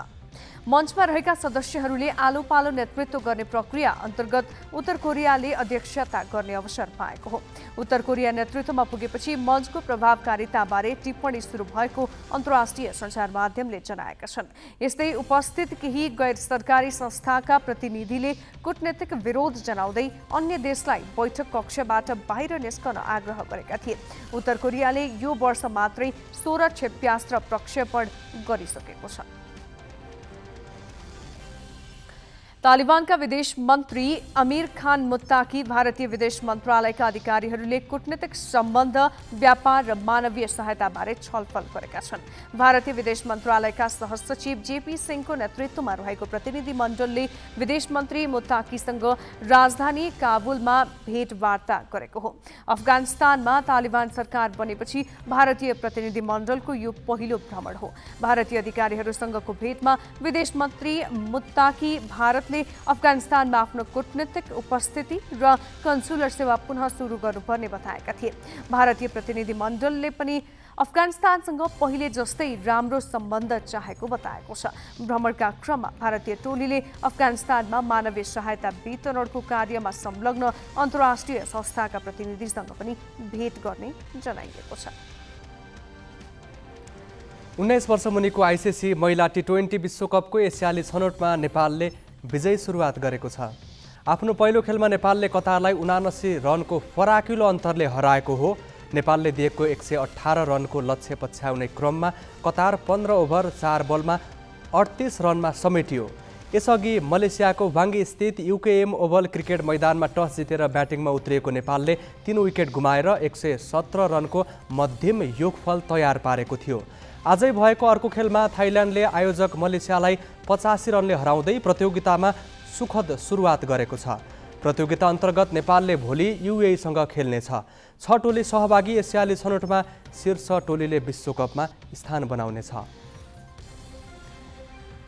मञ्चमा रहेका सदस्यहरूले आलो पालो नेतृत्व गर्ने प्रक्रिया अन्तर्गत उत्तर कोरियाले अध्यक्षता गर्ने अवसर पाएको हो उत्तर कोरिया नेतृत्वमा पुगेपछि मञ्चको प्रभावकारिताबारे टिप्पणी सुरु भएको अन्तर्राष्ट्रिय सञ्चार माध्यमले जनाएका छन् यस्तै उपस्थित केही गैर सरकारी संस्थाका प्रतिनिधिले कूटनीतिक विरोध जनाउँदै अन्य देशलाई बैठक कक्षबाट बाहिर निस्कन आग्रह गरेका थिए उत्तर कोरियाले यो वर्ष मात्रै सोह्र क्षेप्यास्त्र प्रक्षेपण गरिसकेको छ तालिबानका विदेश मन्त्री अमिर खान मुत्ताकी भारतीय विदेश मन्त्रालयका अधिकारीहरूले कूटनीतिक सम्बन्ध व्यापार र मानवीय सहायताबारे छलफल गरेका छन् भारतीय विदेश मन्त्रालयका सहसचिव जेपी सिंहको नेतृत्वमा रहेको प्रतिनिधिमण्डलले विदेश मन्त्री मुत्ताकीसँग राजधानी काबुलमा भेटवार्ता गरेको हो अफगानिस्तानमा तालिबान सरकार बनेपछि भारतीय प्रतिनिधि प्रतिनिधिमण्डलको यो पहिलो भ्रमण हो भारतीय अधिकारीहरूसँगको भेटमा विदेश मन्त्री मुत्ताकी भारत भारतले अफगानिस्तानमा आफ्नो कूटनीतिक उपस्थिति र कन्सुलर सेवा पुनः सुरु गर्नुपर्ने बताएका थिए भारतीय प्रतिनिधिमण्डलले पनि अफगानिस्तानसँग पहिले जस्तै राम्रो सम्बन्ध चाहेको बताएको छ भ्रमणका क्रममा भारतीय टोलीले अफगानिस्तानमा मानवीय सहायता वितरणको कार्यमा संलग्न अन्तर्राष्ट्रिय संस्थाका प्रतिनिधिसँग पनि भेट गर्ने जनाइएको छ उन्नाइस वर्ष मुनिको आइसिसी महिला टी ट्वेन्टी विश्वकपको एसियाली छनौटमा नेपालले विजयी सुरुवात गरेको छ आफ्नो पहिलो खेलमा नेपालले कतारलाई उनासी रनको फराकिलो अन्तरले हराएको हो नेपालले दिएको एक सय अठार रनको लक्ष्य पछ्याउने क्रममा कतार पन्ध्र ओभर चार बलमा अडतिस रनमा समेटियो यसअघि मलेसियाको वाङ्गीस्थित युकेएम ओभल क्रिकेट मैदानमा टस जितेर ब्याटिङमा उत्रिएको नेपालले तिन विकेट गुमाएर एक सय सत्र रनको मध्यम योगफल तयार पारेको थियो आजै भएको अर्को खेलमा थाइल्यान्डले आयोजक मलेसियालाई पचासी रनले हराउँदै प्रतियोगितामा सुखद सुरुवात गरेको छ प्रतियोगिता अन्तर्गत नेपालले भोलि युएसँग खेल्नेछ छ टोली सहभागी एसियाली छनौटमा शीर्ष टोलीले विश्वकपमा स्थान बनाउनेछ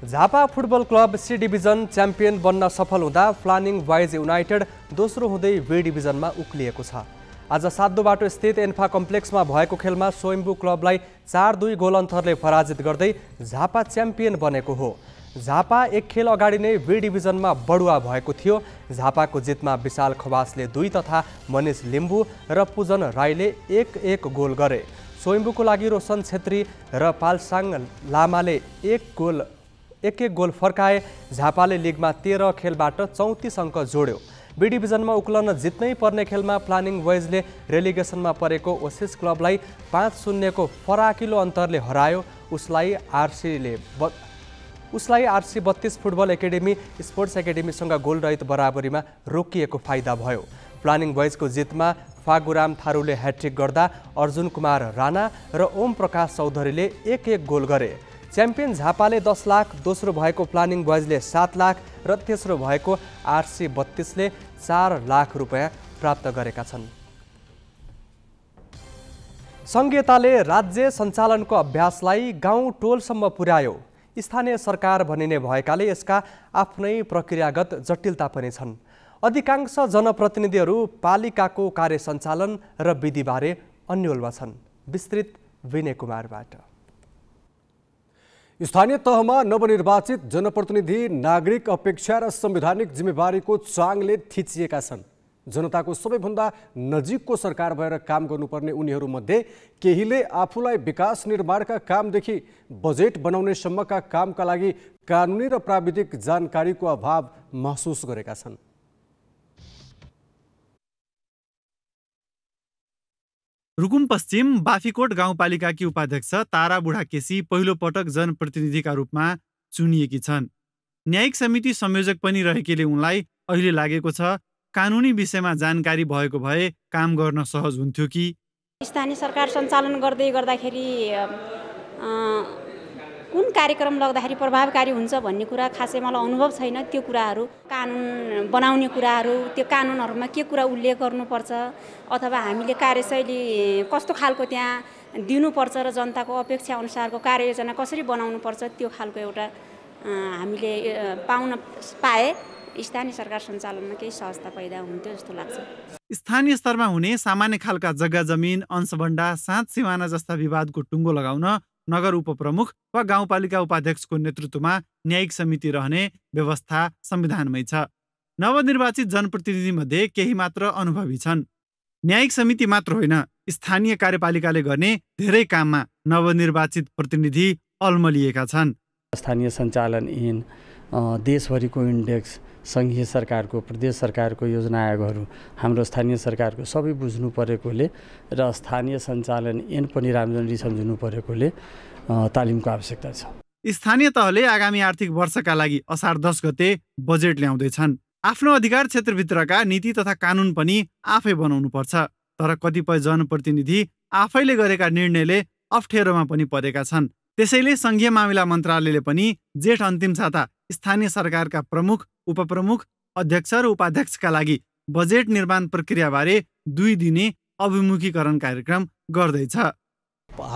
Jhapa football club C division champion बन्न सफल हुँदा फ्लानिङ वाइज युनाइटेड दोस्रो हुँदै बी डिभिजनमा उक्लिएको छ आज बाटो स्थित एन्फा कम्प्लेक्समा भएको खेलमा स्वयम्बु क्लबलाई चार दुई गोल अन्तरले पराजित गर्दै झापा च्याम्पियन बनेको हो झापा एक खेल अगाडि नै बी डिभिजनमा बढुवा भएको थियो झापाको जितमा विशाल खवासले दुई तथा मनिष लिम्बू र पूजन राईले एक एक गोल गरे स्वयम्बुको लागि रोशन छेत्री र पालसाङ लामाले एक गोल एक एक गोल फर्काए झापाले लिगमा तेह्र खेलबाट चौतिस अङ्क जोड्यो बी डिभिजनमा उक्लन जित्नै पर्ने खेलमा प्लानिङ वेजले रेलिगेसनमा परेको ओसिस क्लबलाई पाँच शून्यको फराकिलो अन्तरले हरायो उसलाई आरसीले ब... उसलाई आरसी बत्तिस फुटबल एकाडेमी स्पोर्ट्स एकाडेमीसँग गोलरहित बराबरीमा रोकिएको फाइदा भयो प्लानिङ बोइजको जितमा फागुराम थारूले ह्याट्रिक गर्दा अर्जुन कुमार राणा र ओम प्रकाश चौधरीले एक एक गोल गरे च्याम्पियन झापाले दस लाख दोस्रो भएको प्लानिङ बोइजले सात लाख र तेस्रो भएको आरसी बत्तिसले चार लाख रुपियाँ प्राप्त गरेका छन् सङ्घीयताले राज्य सञ्चालनको अभ्यासलाई गाउँ टोलसम्म पुर्यायो स्थानीय सरकार भनिने भएकाले यसका आफ्नै प्रक्रियागत जटिलता पनि छन् अधिकांश जनप्रतिनिधिहरू पालिकाको कार्य सञ्चालन र विधिबारे अन्यलमा छन् विस्तृत विनय कुमारबाट स्थानीय तहमा नवनिर्वाचित जनप्रतिनिधि नागरिक अपेक्षा र संवैधानिक जिम्मेवारीको चाङले थिचिएका छन् जनताको सबैभन्दा नजिकको सरकार भएर काम गर्नुपर्ने उनीहरूमध्ये केहीले आफूलाई विकास निर्माणका कामदेखि बजेट बनाउनेसम्मका कामका लागि कानुनी र प्राविधिक जानकारीको अभाव महसुस गरेका छन् रुकुम पश्चिम बाफीकोट गाउँपालिकाकी उपाध्यक्ष तारा बुढा केसी पहिलो पटक जनप्रतिनिधिका रूपमा चुनिएकी छन् न्यायिक समिति संयोजक पनि रहेकीले उनलाई अहिले लागेको छ कानुनी विषयमा जानकारी भएको भए काम गर्न सहज हुन्थ्यो कि स्थानीय सरकार सञ्चालन गर्दै गर्दाखेरि कुन कार्यक्रम लग्दाखेरि प्रभावकारी हुन्छ भन्ने कुरा खासै मलाई अनुभव छैन त्यो कुराहरू कानुन बनाउने कुराहरू त्यो कानुनहरूमा के कुरा उल्लेख गर्नुपर्छ अथवा हामीले कार्यशैली कस्तो खालको त्यहाँ दिनुपर्छ र जनताको अपेक्षा अनुसारको कार्ययोजना कसरी बनाउनुपर्छ त्यो खालको एउटा हामीले पाउन पाए स्थानीय सरकार सञ्चालनमा केही सहजता पैदा हुन्थ्यो जस्तो लाग्छ स्थानीय स्तरमा हुने सामान्य खालका जग्गा जमिन अंशभन्डा साँच सिमाना जस्ता विवादको टुङ्गो लगाउन नगर उपप्रमुख वा गाउँपालिका उपाध्यक्षको नेतृत्वमा न्यायिक समिति रहने व्यवस्था संविधानमै छ नवनिर्वाचित जनप्रतिनिधिमध्ये केही मात्र अनुभवी छन् न्यायिक समिति मात्र होइन स्थानीय कार्यपालिकाले गर्ने धेरै काममा नवनिर्वाचित प्रतिनिधि अल्मलिएका छन् स्थानीय सञ्चालन इन देशभरिको इन्डेक्स सङ्घीय सरकारको प्रदेश सरकारको योजना आयोगहरू हाम्रो स्थानीय सरकारको सबै बुझ्नु परेकोले र स्थानीय सञ्चालन एन पनि राम्ररी सम्झिनु परेकोले तालिमको आवश्यकता छ स्थानीय तहले आगामी आर्थिक वर्षका लागि असार दस गते बजेट ल्याउँदैछन् आफ्नो अधिकार क्षेत्रभित्रका नीति तथा कानुन पनि आफै बनाउनु पर्छ तर कतिपय जनप्रतिनिधि आफैले गरेका निर्णयले अप्ठ्यारोमा पनि परेका छन् त्यसैले सङ्घीय मामिला मन्त्रालयले पनि जेठ अन्तिम साता स्थानीय सरकारका प्रमुख उपप्रमुख अध्यक्ष र उपाध्यक्षका लागि बजेट निर्माण प्रक्रियाबारे दुई दिने अभिमुखीकरण कार्यक्रम गर्दैछ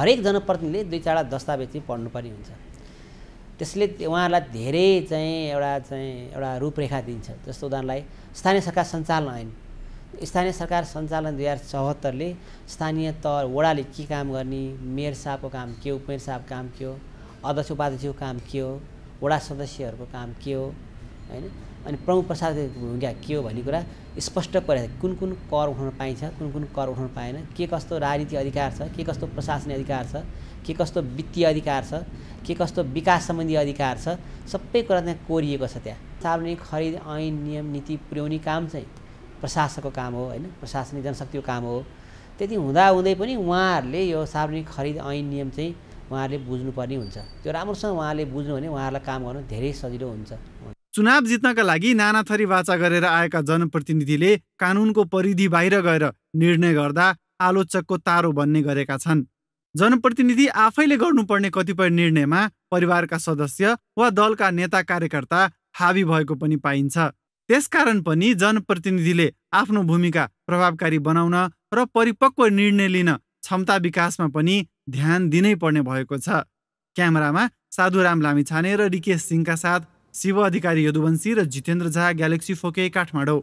हरेक जनप्रतिनिधिले दुई चारवटा दस्तावेज चाहिँ पढ्नुपर्ने हुन्छ त्यसले उहाँहरूलाई धेरै चाहिँ एउटा चाहिँ एउटा रूपरेखा दिन्छ जस्तो उदाहरणलाई स्थानीय सरकार सञ्चालन ऐन स्थानीय सरकार सञ्चालन दुई हजार चौहत्तरले स्थानीय तह वडाले के काम गर्ने मेयर साहबको काम के हो मेयर साहब काम के हो अध्यक्ष उपाध्यक्षको काम के हो वडा सदस्यहरूको काम के हो होइन अनि प्रमुख प्रसादको भूमिका के हो भन्ने कुरा स्पष्ट परेको कुन कुन कर उठाउन पाइन्छ कुन कुन कर उठाउन पाएन के कस्तो राजनीति अधिकार छ के कस्तो प्रशासनिक अधिकार छ के कस्तो वित्तीय अधिकार छ के कस्तो विकास सम्बन्धी अधिकार छ सबै कुरा त्यहाँ कोरिएको छ त्यहाँ सार्वजनिक खरिद ऐन नियम नीति पुर्याउने काम चाहिँ प्रशासकको काम हो होइन प्रशासनिक जनशक्तिको काम हो त्यति हुँदाहुँदै पनि उहाँहरूले यो सार्वजनिक खरिद ऐन नियम चाहिँ उहाँहरूले बुझ्नुपर्ने हुन्छ त्यो राम्रोसँग उहाँले बुझ्नु भने उहाँहरूलाई काम गर्नु धेरै सजिलो हुन्छ चुनाव जित्नका लागि नानाथरी वाचा गरेर आएका जनप्रतिनिधिले कानुनको परिधि बाहिर गएर निर्णय गर्दा आलोचकको तारो बन्ने गरेका छन् जनप्रतिनिधि आफैले गर्नुपर्ने कतिपय निर्णयमा परिवारका सदस्य वा दलका नेता कार्यकर्ता हावी भएको पनि पाइन्छ त्यसकारण पनि जनप्रतिनिधिले आफ्नो भूमिका प्रभावकारी बनाउन र परिपक्व निर्णय लिन क्षमता विकासमा पनि ध्यान दिनै पर्ने भएको छ क्यामेरामा साधुराम लामिछाने र रिकेश सिंहका साथ शिव अधिकारी यदुवंशी र जितेन्द्र झा ग्यालेक्सी फोके काठमाडौँ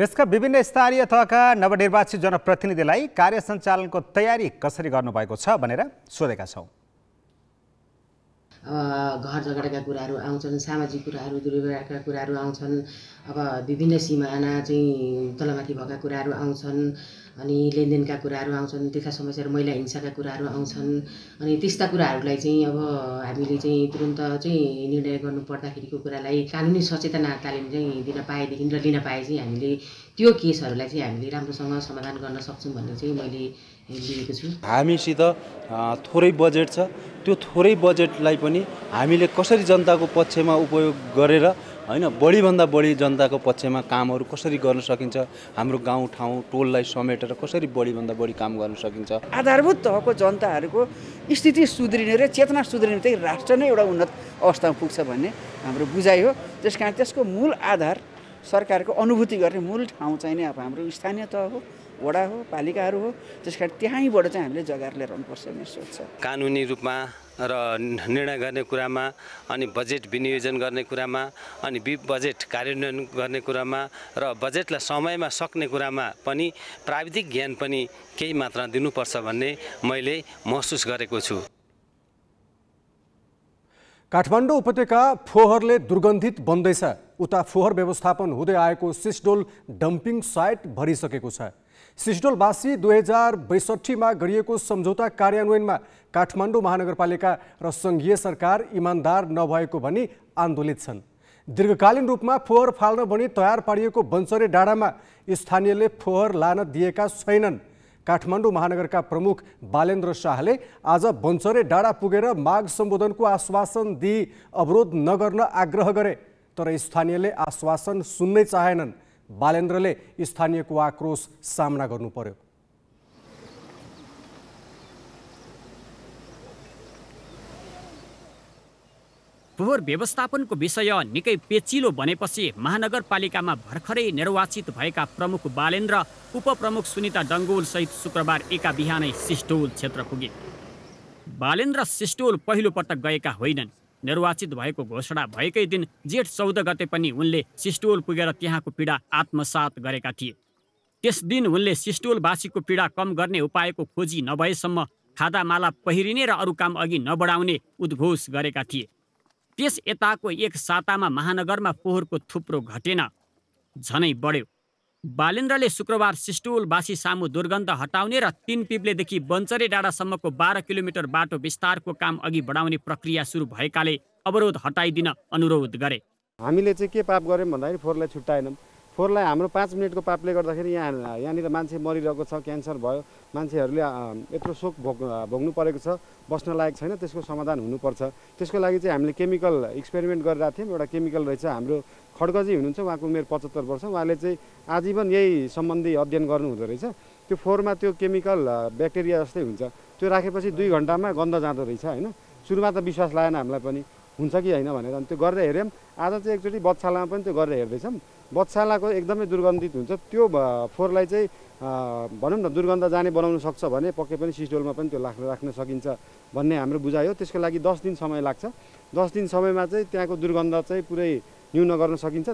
देशका विभिन्न स्थानीय तहका नवनिर्वाचित जनप्रतिनिधिलाई कार्य सञ्चालनको तयारी कसरी गर्नुभएको छ भनेर सोधेका छौँ घर झगडाका कुराहरू आउँछन् सामाजिक कुराहरू दुर्व्यवहारका कुराहरू आउँछन् अब विभिन्न सिमाना चाहिँ तलमाथि भएका कुराहरू आउँछन् अनि लेनदेनका कुराहरू आउँछन् दुःख समस्याहरू मैला महिला हिंसाका कुराहरू आउँछन् अनि त्यस्ता कुराहरूलाई चाहिँ अब हामीले चाहिँ तुरन्त चाहिँ निर्णय गर्नु पर्दाखेरिको कुरालाई कानुनी सचेतना तालिम चाहिँ दिन पाएदेखि र लिन पाए चाहिँ हामीले त्यो केसहरूलाई चाहिँ हामीले राम्रोसँग समाधान गर्न सक्छौँ भन्ने चाहिँ मैले लिएको छु हामीसित थोरै बजेट छ त्यो थोरै बजेटलाई पनि हामीले कसरी जनताको पक्षमा उपयोग गरेर होइन बढीभन्दा बढी जनताको पक्षमा कामहरू कसरी गर्न सकिन्छ हाम्रो गाउँ ठाउँ टोललाई समेटेर कसरी बढीभन्दा बढी काम गर्न सकिन्छ आधारभूत तहको जनताहरूको स्थिति सुध्रिने र चेतना सुध्रिने चाहिँ राष्ट्र नै एउटा उन्नत अवस्थामा पुग्छ भन्ने हाम्रो बुझाइ हो त्यस कारण त्यसको मूल आधार सरकारको अनुभूति गर्ने मूल ठाउँ चाहिँ नै अब हाम्रो स्थानीय तह हो वडा हो पालिकाहरू हो त्यस कारण त्यहीँबाट चाहिँ हामीले जग्गा आउनुपर्छ भन्ने सोच छ कानुनी रूपमा र निर्णय गर्ने कुरामा अनि बजेट विनियोजन गर्ने कुरामा अनि बि बजेट कार्यान्वयन गर्ने कुरामा र बजेटलाई समयमा सक्ने कुरामा पनि प्राविधिक ज्ञान पनि केही मात्रा दिनुपर्छ भन्ने मैले महसुस गरेको छु काठमाडौँ उपत्यका फोहरले दुर्गन्धित बन्दैछ उता फोहर व्यवस्थापन हुँदै आएको सिस्डोल डम्पिङ साइट भरिसकेको छ सिस्डोलवासी दुई हजार बैसठीमा गरिएको सम्झौता कार्यान्वयनमा काठमाडौँ महानगरपालिका र सङ्घीय सरकार इमान्दार नभएको भनी आन्दोलित छन् दीर्घकालीन रूपमा फोहोर फाल्न भनी तयार पारिएको बन्सरे डाँडामा स्थानीयले फोहोर लान दिएका छैनन् काठमाडौँ महानगरका प्रमुख बालेन्द्र शाहले आज बन्सरे डाँडा पुगेर माग सम्बोधनको आश्वासन दिई अवरोध नगर्न आग्रह गरे तर स्थानीयले आश्वासन सुन्नै चाहेनन् बालेन्द्रले स्थानीयको आक्रोश सामना गर्नु पर्यो फोहोर व्यवस्थापनको विषय निकै पेचिलो बनेपछि महानगरपालिकामा भर्खरै निर्वाचित भएका प्रमुख बालेन्द्र उपप्रमुख सुनिता सहित शुक्रबार एका बिहानै सिस्टोल क्षेत्र पुगे बालेन्द्र सिस्टोल पहिलोपटक गएका होइनन् निर्वाचित भएको घोषणा भएकै दिन जेठ चौध गते पनि उनले सिस्टोल पुगेर त्यहाँको पीडा आत्मसात गरेका थिए त्यस दिन उनले सिस्टोलवासीको पीडा कम गर्ने उपायको खोजी नभएसम्म खादामाला पहिरिने र अरू काम अघि नबढाउने उद्घोष गरेका थिए त्यस यताको एक सातामा महानगरमा पोहोरको थुप्रो घटेन झनै बढ्यो बालेन्द्रले शुक्रबार सिस्टुलवासी सामु दुर्गन्ध हटाउने र तिन पिप्लेदेखि बन्चरे डाँडासम्मको बाह्र किलोमिटर बाटो विस्तारको काम अघि बढाउने प्रक्रिया सुरु भएकाले अवरोध हटाइदिन अनुरोध गरे हामीले चाहिँ के पाप गऱ्यौँ भन्दाखेरि फोहोरलाई छुट्टाएनौँ फोहोरलाई हाम्रो पाँच मिनटको पापले गर्दाखेरि यहाँ यहाँनिर मान्छे मरिरहेको छ क्यान्सर भयो मान्छेहरूले यत्रो शोक भोग भोग्नु परेको छ बस्न लायक छैन त्यसको समाधान हुनुपर्छ त्यसको लागि चाहिँ हामीले केमिकल एक्सपेरिमेन्ट गरिरहेको थियौँ एउटा केमिकल रहेछ हाम्रो खड्गजी हुनुहुन्छ उहाँको उमेर पचहत्तर वर्ष उहाँले चाहिँ आजीवन यही सम्बन्धी अध्ययन गर्नुहुँदो रहेछ त्यो फोहोरमा त्यो केमिकल ब्याक्टेरिया जस्तै हुन्छ त्यो राखेपछि दुई घन्टामा गन्ध जाँदो रहेछ होइन सुरुमा त विश्वास लागेन हामीलाई पनि हुन्छ कि होइन भनेर अनि त्यो गरेर हेऱ्यौँ आज चाहिँ एकचोटि बच्चालामा पनि त्यो गरेर हेर्दैछौँ बच्छालाको एकदमै दुर्गन्धित हुन्छ त्यो फोहोरलाई चाहिँ भनौँ न दुर्गन्ध जाने बनाउन सक्छ भने पक्कै पनि सिस्टोलमा पनि त्यो राख्न राख्न सकिन्छ भन्ने हाम्रो बुझाइ हो त्यसको लागि दस दिन समय लाग्छ दस दिन समयमा चाहिँ त्यहाँको दुर्गन्ध चाहिँ पुरै न्यून गर्न सकिन्छ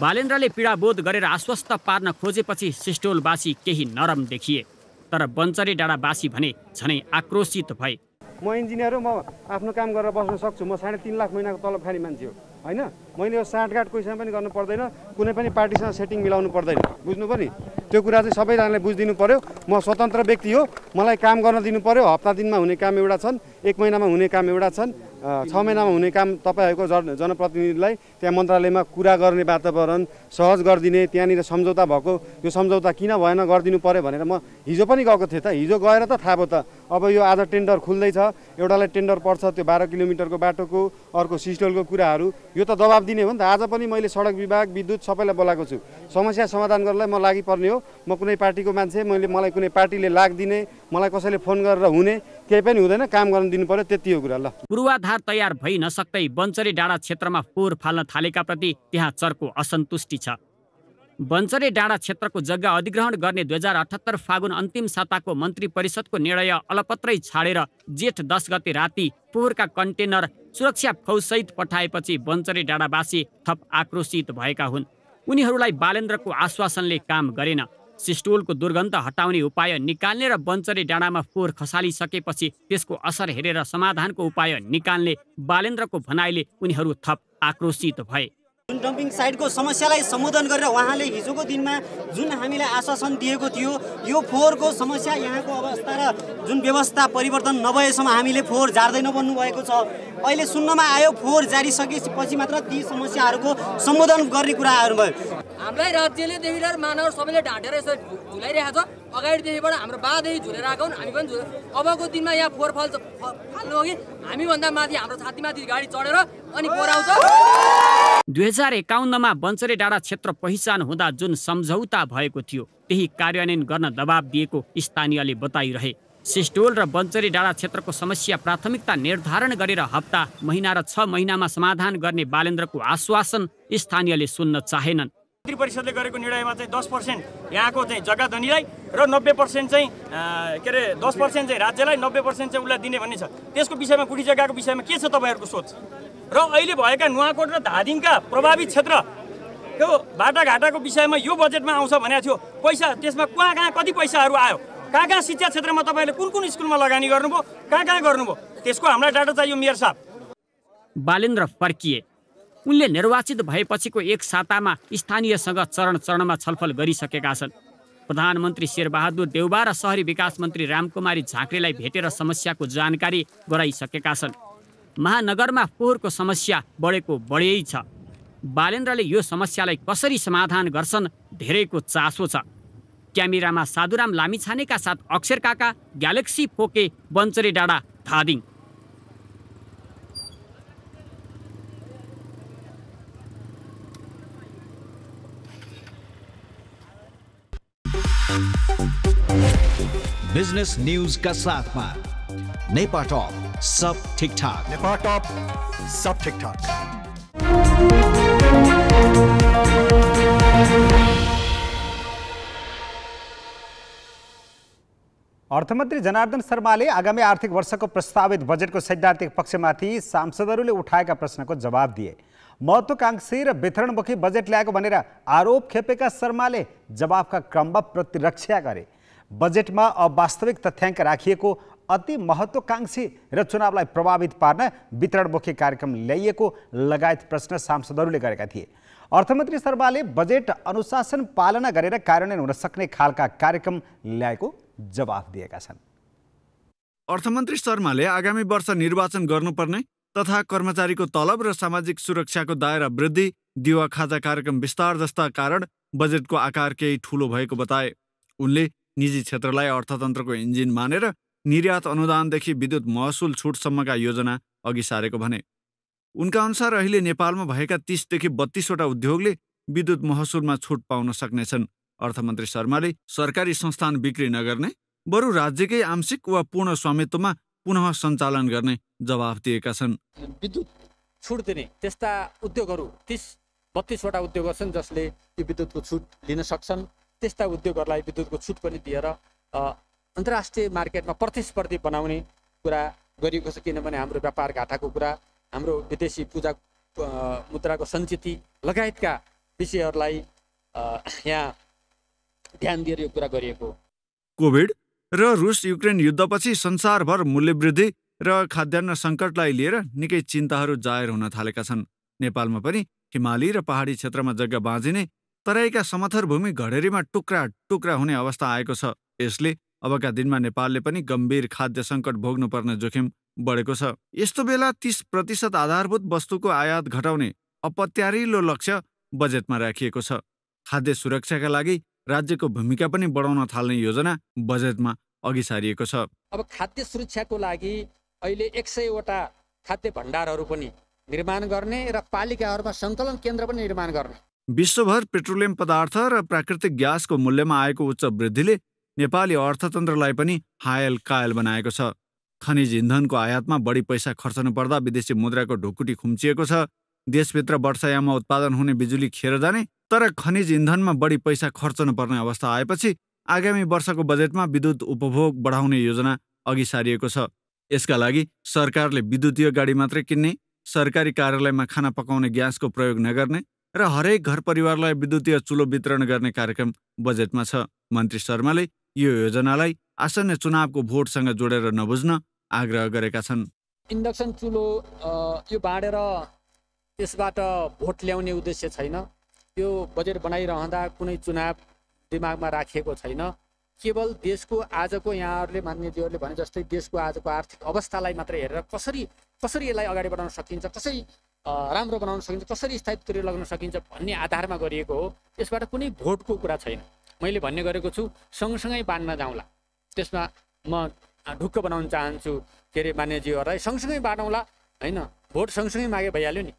बालेन्द्रले पीडाबोध गरेर आश्वस्त पार्न खोजेपछि सिस्टोलवासी केही नरम देखिए तर बन्चरी डाँडावासी भने झनै आक्रोशित भए म इन्जिनियर हो म आफ्नो काम गरेर बस्न सक्छु म साढे तिन लाख महिनाको तलब खाने मान्छे हो होइन मैले यो साँठगाँठको कोहीसँग पनि गर्नु पर्दैन कुनै पनि पार्टीसँग सेटिङ मिलाउनु पर्दैन बुझ्नु पनि त्यो कुरा चाहिँ सबैजनाले बुझिदिनु पऱ्यो म स्वतन्त्र व्यक्ति हो मलाई काम गर्न दिनु पऱ्यो हप्ता दिनमा हुने काम एउटा छन् एक महिनामा हुने काम एउटा छन् छ महिनामा हुने काम तपाईँहरूको जन जनप्रतिनिधिलाई त्यहाँ मन्त्रालयमा कुरा गर्ने वातावरण सहज गरिदिने त्यहाँनिर सम्झौता भएको यो सम्झौता किन भएन गरिदिनु पऱ्यो भनेर म हिजो पनि गएको थिएँ त हिजो गएर त थाहा भयो त अब यो आज टेन्डर खुल्दैछ एउटालाई टेन्डर पर्छ त्यो बाह्र किलोमिटरको बाटोको अर्को सिस्टलको कुराहरू यो त दबाब दिने हो नि त आज पनि मैले सडक विभाग विद्युत सबैलाई बोलाएको छु समस्या समाधान गर्नलाई म लागि पर्ने हो म कुनै पार्टीको मान्छे मैले मलाई कुनै पार्टीले लाग मलाई कसैले फोन गरेर हुने केही पनि हुँदैन काम गर्न दिनु पर्यो त्यति हो कुरा ल पूर्वाधार तयार भइ नसक्दै बन्चरे डाँडा क्षेत्रमा फोहोर फाल्न थालेका प्रति त्यहाँ चर्को असन्तुष्टि छ बन्चरे डाँडा क्षेत्रको जग्गा अधिग्रहण गर्ने दुई हजार अठहत्तर फागुन अन्तिम साताको मन्त्री परिषदको निर्णय अलपत्रै छाडेर जेठ दस गते राति पोहोरका कन्टेनर सुरक्षा फौजसहित पठाएपछि बन्चरे डाँडावासी थप आक्रोशित भएका हुन् उनीहरूलाई बालेन्द्रको आश्वासनले काम गरेन सिस्टोलको दुर्गन्ध हटाउने उपाय निकाल्ने र बन्चरे डाँडामा फोहोर खसालिसकेपछि त्यसको असर हेरेर समाधानको उपाय निकाल्ने बालेन्द्रको भनाइले उनीहरू थप आक्रोशित भए जुन डम्पिङ साइटको समस्यालाई सम्बोधन गरेर उहाँले हिजोको दिनमा जुन हामीलाई आश्वासन दिएको थियो यो फोहोरको समस्या यहाँको अवस्था र जुन व्यवस्था परिवर्तन नभएसम्म हामीले फोहोर झार्दैन भन्नुभएको छ अहिले सुन्नमा आयो फोहोर जारिसकेपछि मात्र ती समस्याहरूको सम्बोधन गर्ने कुराहरू भयो हामीलाई राज्यलेदेखि लिएर मानव सबैले ढाँटेर यसरी झुलाइरहेको छ अगाडिदेखिबाट हाम्रो बाँधदेखि झुलेर आएको हामी पनि झुल अबको दिनमा यहाँ फोहोर फाल्छ फाल्नु अघि हामीभन्दा माथि हाम्रो छातीमाथि गाडी चढेर अनि पराउँछ दुई हजार एकाउन्नमा बन्सरे डाँडा क्षेत्र पहिचान हुँदा जुन सम्झौता भएको थियो त्यही कार्यान्वयन गर्न दबाब दिएको स्थानीयले बताइरहे सिस्टोल र बन्चरी डाँडा क्षेत्रको समस्या प्राथमिकता निर्धारण गरेर हप्ता महिना र छ महिनामा समाधान गर्ने बालेन्द्रको आश्वासन स्थानीयले सुन्न चाहेनन् मन्त्री परिषदले गरेको निर्णयमा चाहिँ दस पर्सेन्ट यहाँको चाहिँ जग्गा धनीलाई र नब्बे पर्सेन्ट चाहिँ के अरे दस पर्सेन्ट चाहिँ राज्यलाई नब्बे पर्सेन्ट चाहिँ उसलाई दिने भन्ने छ त्यसको विषयमा कुटी जग्गाको विषयमा के छ तपाईँहरूको सोच र अहिले भएका नुवाकोट र धादिङका प्रभावित क्षेत्र त्यो बाटाघाटाको विषयमा यो बजेटमा आउँछ भनेको थियो पैसा त्यसमा कहाँ कहाँ कति पैसाहरू आयो कहाँ कहाँ शिक्षा क्षेत्रमा तपाईँले कुन कुन स्कुलमा लगानी गर्नुभयो कहाँ कहाँ गर्नुभयो त्यसको हामीलाई डाटा चाहियो मेयर साहब बालेन्द्र फर्किए उनले निर्वाचित भएपछिको एक सातामा स्थानीयसँग चरण चरणमा छलफल गरिसकेका छन् प्रधानमन्त्री शेरबहादुर देउबा र सहरी विकास मन्त्री रामकुमारी झाँक्रेलाई भेटेर समस्याको जानकारी गराइसकेका छन् महानगरमा फोहोरको समस्या बढेको बढै छ बालेन्द्रले यो समस्यालाई कसरी समाधान गर्छन् धेरैको चासो छ क्यामेरामा साधुराम लामिछानेका साथ अक्षर काका ग्यालेक्सी फोके बन्चरे डाँडा धादिङ बिजनेस न्यूज का साथ साथमा नेपा टॉप सब ठीक ठाक नेपा टॉप सब ठीक ठाक अर्थमन्त्री जनार्दन शर्माले आगामी आर्थिक वर्षको प्रस्तावित बजेटको सैद्धान्तिक पक्षमाथि सांसदहरूले उठाएका प्रश्नको जवाब दिए महत्वाकांक्षी र वितरणमुखी बजेट ल्याएको भनेर आरोप खेपेका शर्माले जवाफका क्रममा प्रतिरक्षा गरे बजेटमा अवास्तविक तथ्याङ्क राखिएको अति महत्त्वकाङ्क्षी र चुनावलाई प्रभावित पार्न वितरणमुखी कार्यक्रम ल्याइएको लगायत प्रश्न सांसदहरूले गरेका थिए अर्थमन्त्री शर्माले बजेट अनुशासन पालना गरेर कार्यान्वयन हुन सक्ने खालका कार्यक्रम ल्याएको जवाफ दिएका छन् अर्थमन्त्री शर्माले आगामी वर्ष निर्वाचन गर्नुपर्ने तथा कर्मचारीको तलब र सामाजिक सुरक्षाको दायरा वृद्धि दिवा खाजा कार्यक्रम विस्तार जस्ता कारण बजेटको आकार केही ठुलो भएको बताए उनले निजी क्षेत्रलाई अर्थतन्त्रको इन्जिन मानेर निर्यात अनुदानदेखि विद्युत महसुल छुटसम्मका योजना अघि सारेको भने उनका अनुसार अहिले नेपालमा भएका तिसदेखि बत्तीसवटा उद्योगले विद्युत महसुलमा छुट पाउन सक्नेछन् अर्थमन्त्री शर्माले सरकारी संस्थान बिक्री नगर्ने बरु राज्यकै आंशिक वा पूर्ण स्वामित्वमा पुनः सञ्चालन गर्ने जवाफ दिएका छन् विद्युत छुट दिने त्यस्ता उद्योगहरू तिस बत्तिसवटा उद्योगहरू छन् जसले यो विद्युतको छुट लिन सक्छन् त्यस्ता उद्योगहरूलाई विद्युतको छुट पनि दिएर अन्तर्राष्ट्रिय मार्केटमा प्रतिस्पर्धी बनाउने कुरा गरिएको छ किनभने हाम्रो व्यापार घाटाको कुरा हाम्रो विदेशी पूजा मुद्राको सञ्चिति लगायतका विषयहरूलाई यहाँ ध्यान दिएर यो कुरा गरिएको कोभिड र रुस युक्रेन युद्धपछि संसारभर मूल्यवृद्धि र खाद्यान्न सङ्कटलाई लिएर निकै चिन्ताहरू जाहेर हुन थालेका छन् नेपालमा पनि हिमाली र पहाडी क्षेत्रमा जग्गा बाँझिने तराईका समथर भूमि घडेरीमा टुक्रा टुक्रा हुने अवस्था आएको छ यसले अबका दिनमा नेपालले पनि गम्भीर खाद्य सङ्कट भोग्नुपर्ने जोखिम बढेको छ यस्तो बेला तिस प्रतिशत आधारभूत वस्तुको आयात घटाउने अपत्यारिलो लक्ष्य बजेटमा राखिएको छ खाद्य सुरक्षाका लागि राज्यको भूमिका पनि बढाउन थाल्ने योजना बजेटमा अघि सारिएको छ अब खाद्य सुरक्षाको लागि अहिले एक सयवटा खाद्य भण्डारहरू पनि निर्माण गर्ने र पालिकाहरूमा सङ्कलन केन्द्र पनि निर्माण गर्ने विश्वभर पेट्रोलियम पदार्थ र प्राकृतिक ग्यासको मूल्यमा आएको उच्च वृद्धिले नेपाली अर्थतन्त्रलाई पनि हायल कायल बनाएको छ खनिज इन्धनको आयातमा बढी पैसा खर्चनु पर्दा विदेशी मुद्राको ढुकुटी खुम्चिएको छ देशभित्र वर्षायाममा उत्पादन हुने बिजुली खेर जाने तर खनिज इन्धनमा बढी पैसा खर्चनु पर्ने अवस्था आएपछि आगामी वर्षको बजेटमा विद्युत उपभोग बढाउने योजना अघि सारिएको छ यसका लागि सरकारले विद्युतीय गाडी मात्रै किन्ने सरकारी कार्यालयमा खाना पकाउने ग्यासको प्रयोग नगर्ने र हरेक घर परिवारलाई विद्युतीय चुलो वितरण गर्ने कार्यक्रम बजेटमा छ मन्त्री शर्माले यो योजनालाई आसन्न चुनावको भोटसँग जोडेर नबुझ्न आग्रह गरेका छन् इन्डक्सन चुलो यो बाँडेर त्यसबाट भोट ल्याउने उद्देश्य छैन यो बजेट बनाइरहँदा कुनै चुनाव दिमागमा राखिएको छैन केवल देशको आजको यहाँहरूले मान्यजीहरूले भने जस्तै देशको आजको आर्थिक अवस्थालाई मात्र हेरेर कसरी कसरी यसलाई अगाडि बढाउन सकिन्छ कसरी राम्रो बनाउन सकिन्छ कसरी स्थायित्वतिर लग्न सकिन्छ भन्ने आधारमा गरिएको हो यसबाट कुनै भोटको कुरा छैन मैले भन्ने गरेको छु सँगसँगै बाँड्न जाउँला त्यसमा म ढुक्क बनाउन चाहन्छु के अरे मान्यजीहरूलाई सँगसँगै बाँडौँला होइन भोट सँगसँगै मागे भइहाल्यो नि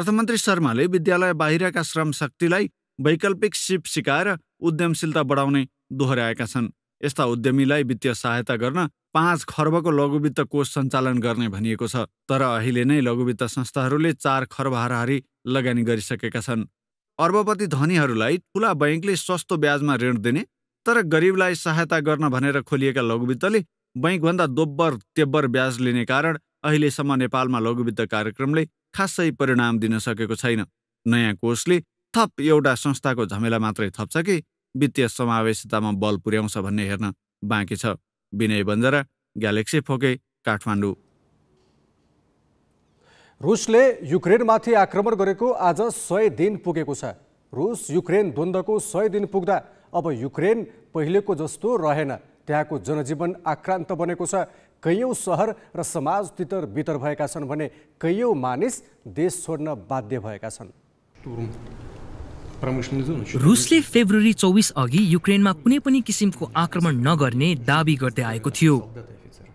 अर्थमन्त्री शर्माले विद्यालय बाहिरका श्रम शक्तिलाई वैकल्पिक सिप सिकाएर उद्यमशीलता बढाउने दोहोऱ्याएका छन् यस्ता उद्यमीलाई वित्तीय सहायता गर्न पाँच खर्बको लघुवित्त कोष सञ्चालन गर्ने भनिएको छ तर अहिले नै लघुवित्त संस्थाहरूले चार खर्ब हाराहारी लगानी गरिसकेका छन् अर्बपति धनीहरूलाई ठुला बैङ्कले सस्तो ब्याजमा ऋण दिने तर गरिबलाई सहायता गर्न भनेर खोलिएका लघुवित्तले बैङ्कभन्दा दोब्बर तेब्बर ब्याज लिने कारण अहिलेसम्म नेपालमा लघुवित्त कार्यक्रमले खासै परिणाम दिन सकेको छैन नयाँ कोषले थप एउटा संस्थाको झमेला मात्रै थप्छ कि वित्तीय समावेशितामा बल पुर्याउँछ भन्ने हेर्न बाँकी छ विनय बन्जारा ग्यालेक्सी फोके काठमाडौँ रुसले युक्रेनमाथि आक्रमण गरेको आज सय दिन पुगेको छ रुस युक्रेन द्वन्द्वको सय दिन पुग्दा अब युक्रेन पहिलेको जस्तो रहेन त्यहाँको जनजीवन आक्रान्त बनेको छ कैयौँ सहर र समाज तितर बितर भएका छन् भने कैयौँ मानिस देश छोड्न बाध्य भएका छन् रुसले फेब्रुअरी चौबिस अघि युक्रेनमा कुनै पनि किसिमको आक्रमण नगर्ने दावी गर्दै आएको थियो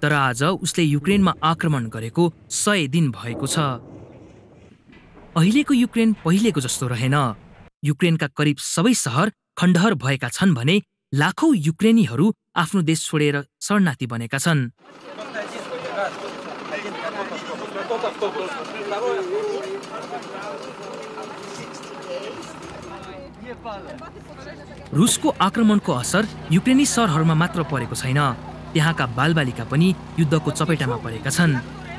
तर आज उसले युक्रेनमा आक्रमण गरेको सय दिन भएको छ अहिलेको युक्रेन पहिलेको जस्तो रहेन युक्रेनका करिब सबै सहर खण्डहर भएका छन् भने लाखौँ युक्रेनीहरू आफ्नो देश छोडेर शरणार्थी बनेका छन् रुसको आक्रमणको असर युक्रेनी सहरहरूमा मात्र परेको छैन त्यहाँका बालबालिका पनि युद्धको चपेटामा परेका छन्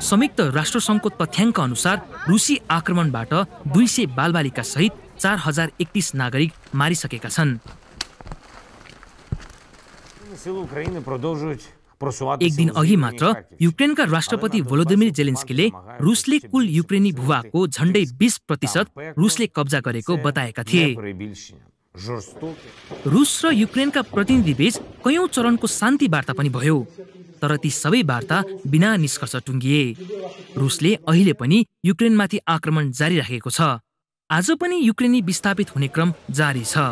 संयुक्त राष्ट्रसङ्घको तथ्याङ्क अनुसार रुसी आक्रमणबाट दुई सय बालबालिका सहित चार हजार एकतिस नागरिक मारिसकेका छन् एक दिन अघि मात्र युक्रेनका राष्ट्रपति भोलोदिमिर जेलेन्स्कीले रुसले कुल युक्रेनी भूभागको झन्डै बिस प्रतिशत रुसले कब्जा गरेको बताएका थिए रुस र युक्रेनका प्रतिनिधिबीच कैयौँ चरणको शान्ति वार्ता पनि भयो तर ती सबै वार्ता बिना निष्कर्ष टुङ्गिए रुसले अहिले पनि युक्रेनमाथि आक्रमण जारी राखेको छ आज पनि युक्रेनी विस्थापित हुने क्रम जारी छ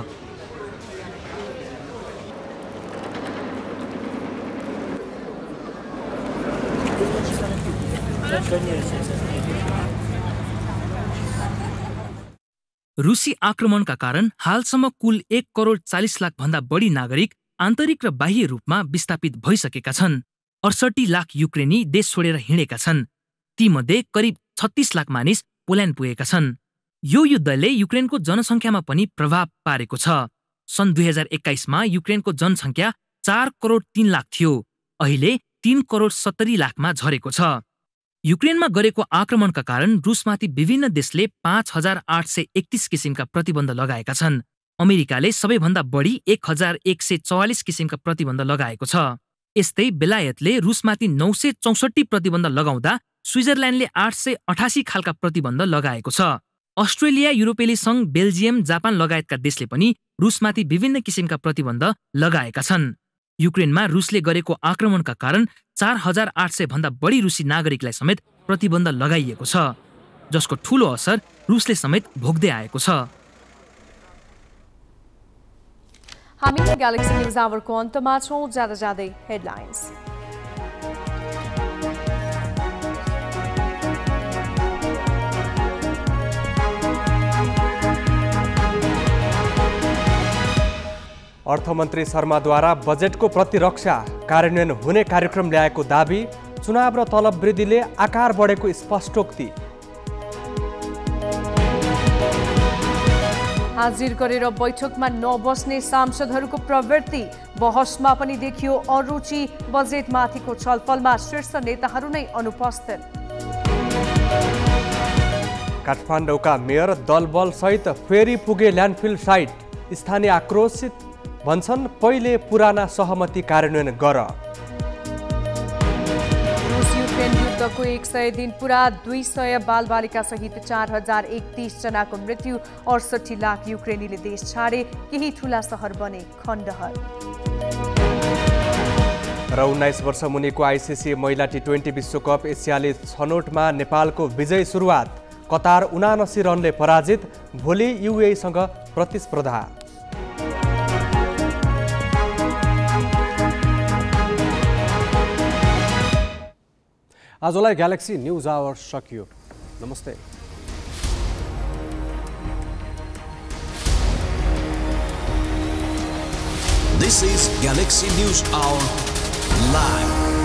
रुसी आक्रमणका कारण हालसम्म कुल एक करोड चालिस भन्दा बढी नागरिक आन्तरिक र बाह्य रूपमा विस्थापित भइसकेका छन् अडसट्ठी लाख युक्रेनी देश छोडेर हिँडेका छन् तीमध्ये करिब छत्तिस लाख मानिस पोल्यान्ड पुगेका छन् यो युद्धले युक्रेनको जनसङ्ख्यामा पनि प्रभाव पारेको छ सन् दुई हजार एक्काइसमा युक्रेनको जनसङ्ख्या चार करोड तीन लाख थियो अहिले तीन करोड सत्तरी लाखमा झरेको छ युक्रेनमा गरेको आक्रमणका कारण रुसमाथि विभिन्न देशले पाँच हजार आठ सय एकतिस किसिमका प्रतिबन्ध लगाएका छन् अमेरिकाले सबैभन्दा बढी एक हजार एक सय चौवालिस किसिमका प्रतिबन्ध लगाएको छ यस्तै बेलायतले रुसमाथि नौ सय चौसठी प्रतिबन्ध लगाउँदा स्विजरल्यान्डले आठ सय अठासी खालका प्रतिबन्ध लगाएको छ अस्ट्रेलिया युरोपेली सङ्घ बेल्जियम जापान लगायतका देशले पनि रुसमाथि विभिन्न किसिमका प्रतिबन्ध लगाएका छन् युक्रेनमा रुसले गरेको आक्रमणका कारण चार हजार आठ सय भन्दा बढी रुसी नागरिकलाई समेत प्रतिबन्ध लगाइएको छ जसको ठूलो असर रुसले समेत भोग्दै आएको छ हामी ग्यालेक्सी न्युज आवरको अन्तमा छौँ जाँदा जाँदै हेडलाइन्स अर्थमन्त्री शर्माद्वारा बजेटको प्रतिरक्षा कार्यान्वयन हुने कार्यक्रम ल्याएको दावी चुनाव र तलब वृद्धिले आकार बढेको स्पष्टोक्ति हाजिर गरेर बैठकमा नबस्ने सांसदहरूको प्रवृत्ति बहसमा पनि देखियो अरुचि बजेटमाथिको छलफलमा शीर्ष नेताहरू नै अनुपस्थित काठमाडौँका मेयर सहित फेरि पुगे ल्यान्डफिल साइट स्थानीय आक्रोशित भन्छन् पहिले पुराना सहमति कार्यान्वयन गर युद्धको एक सय दिन पुरा दुई सय बालबालिका सहित चार हजार एकतिसजनाको मृत्यु अडसठी लाख युक्रेनीले देश छाडे केही ठुला सहर बने खण्डहर र उन्नाइस वर्ष मुनिको आइसिसी महिला टी ट्वेन्टी विश्वकप एसियाली छनौटमा नेपालको विजय सुरुवात कतार उनासी रनले पराजित भोलि युएसँग प्रतिस्पर्धा आजलाई ग्यालेक्सी न्युज आवर सकियो नमस्ते This is Galaxy News Hour Live.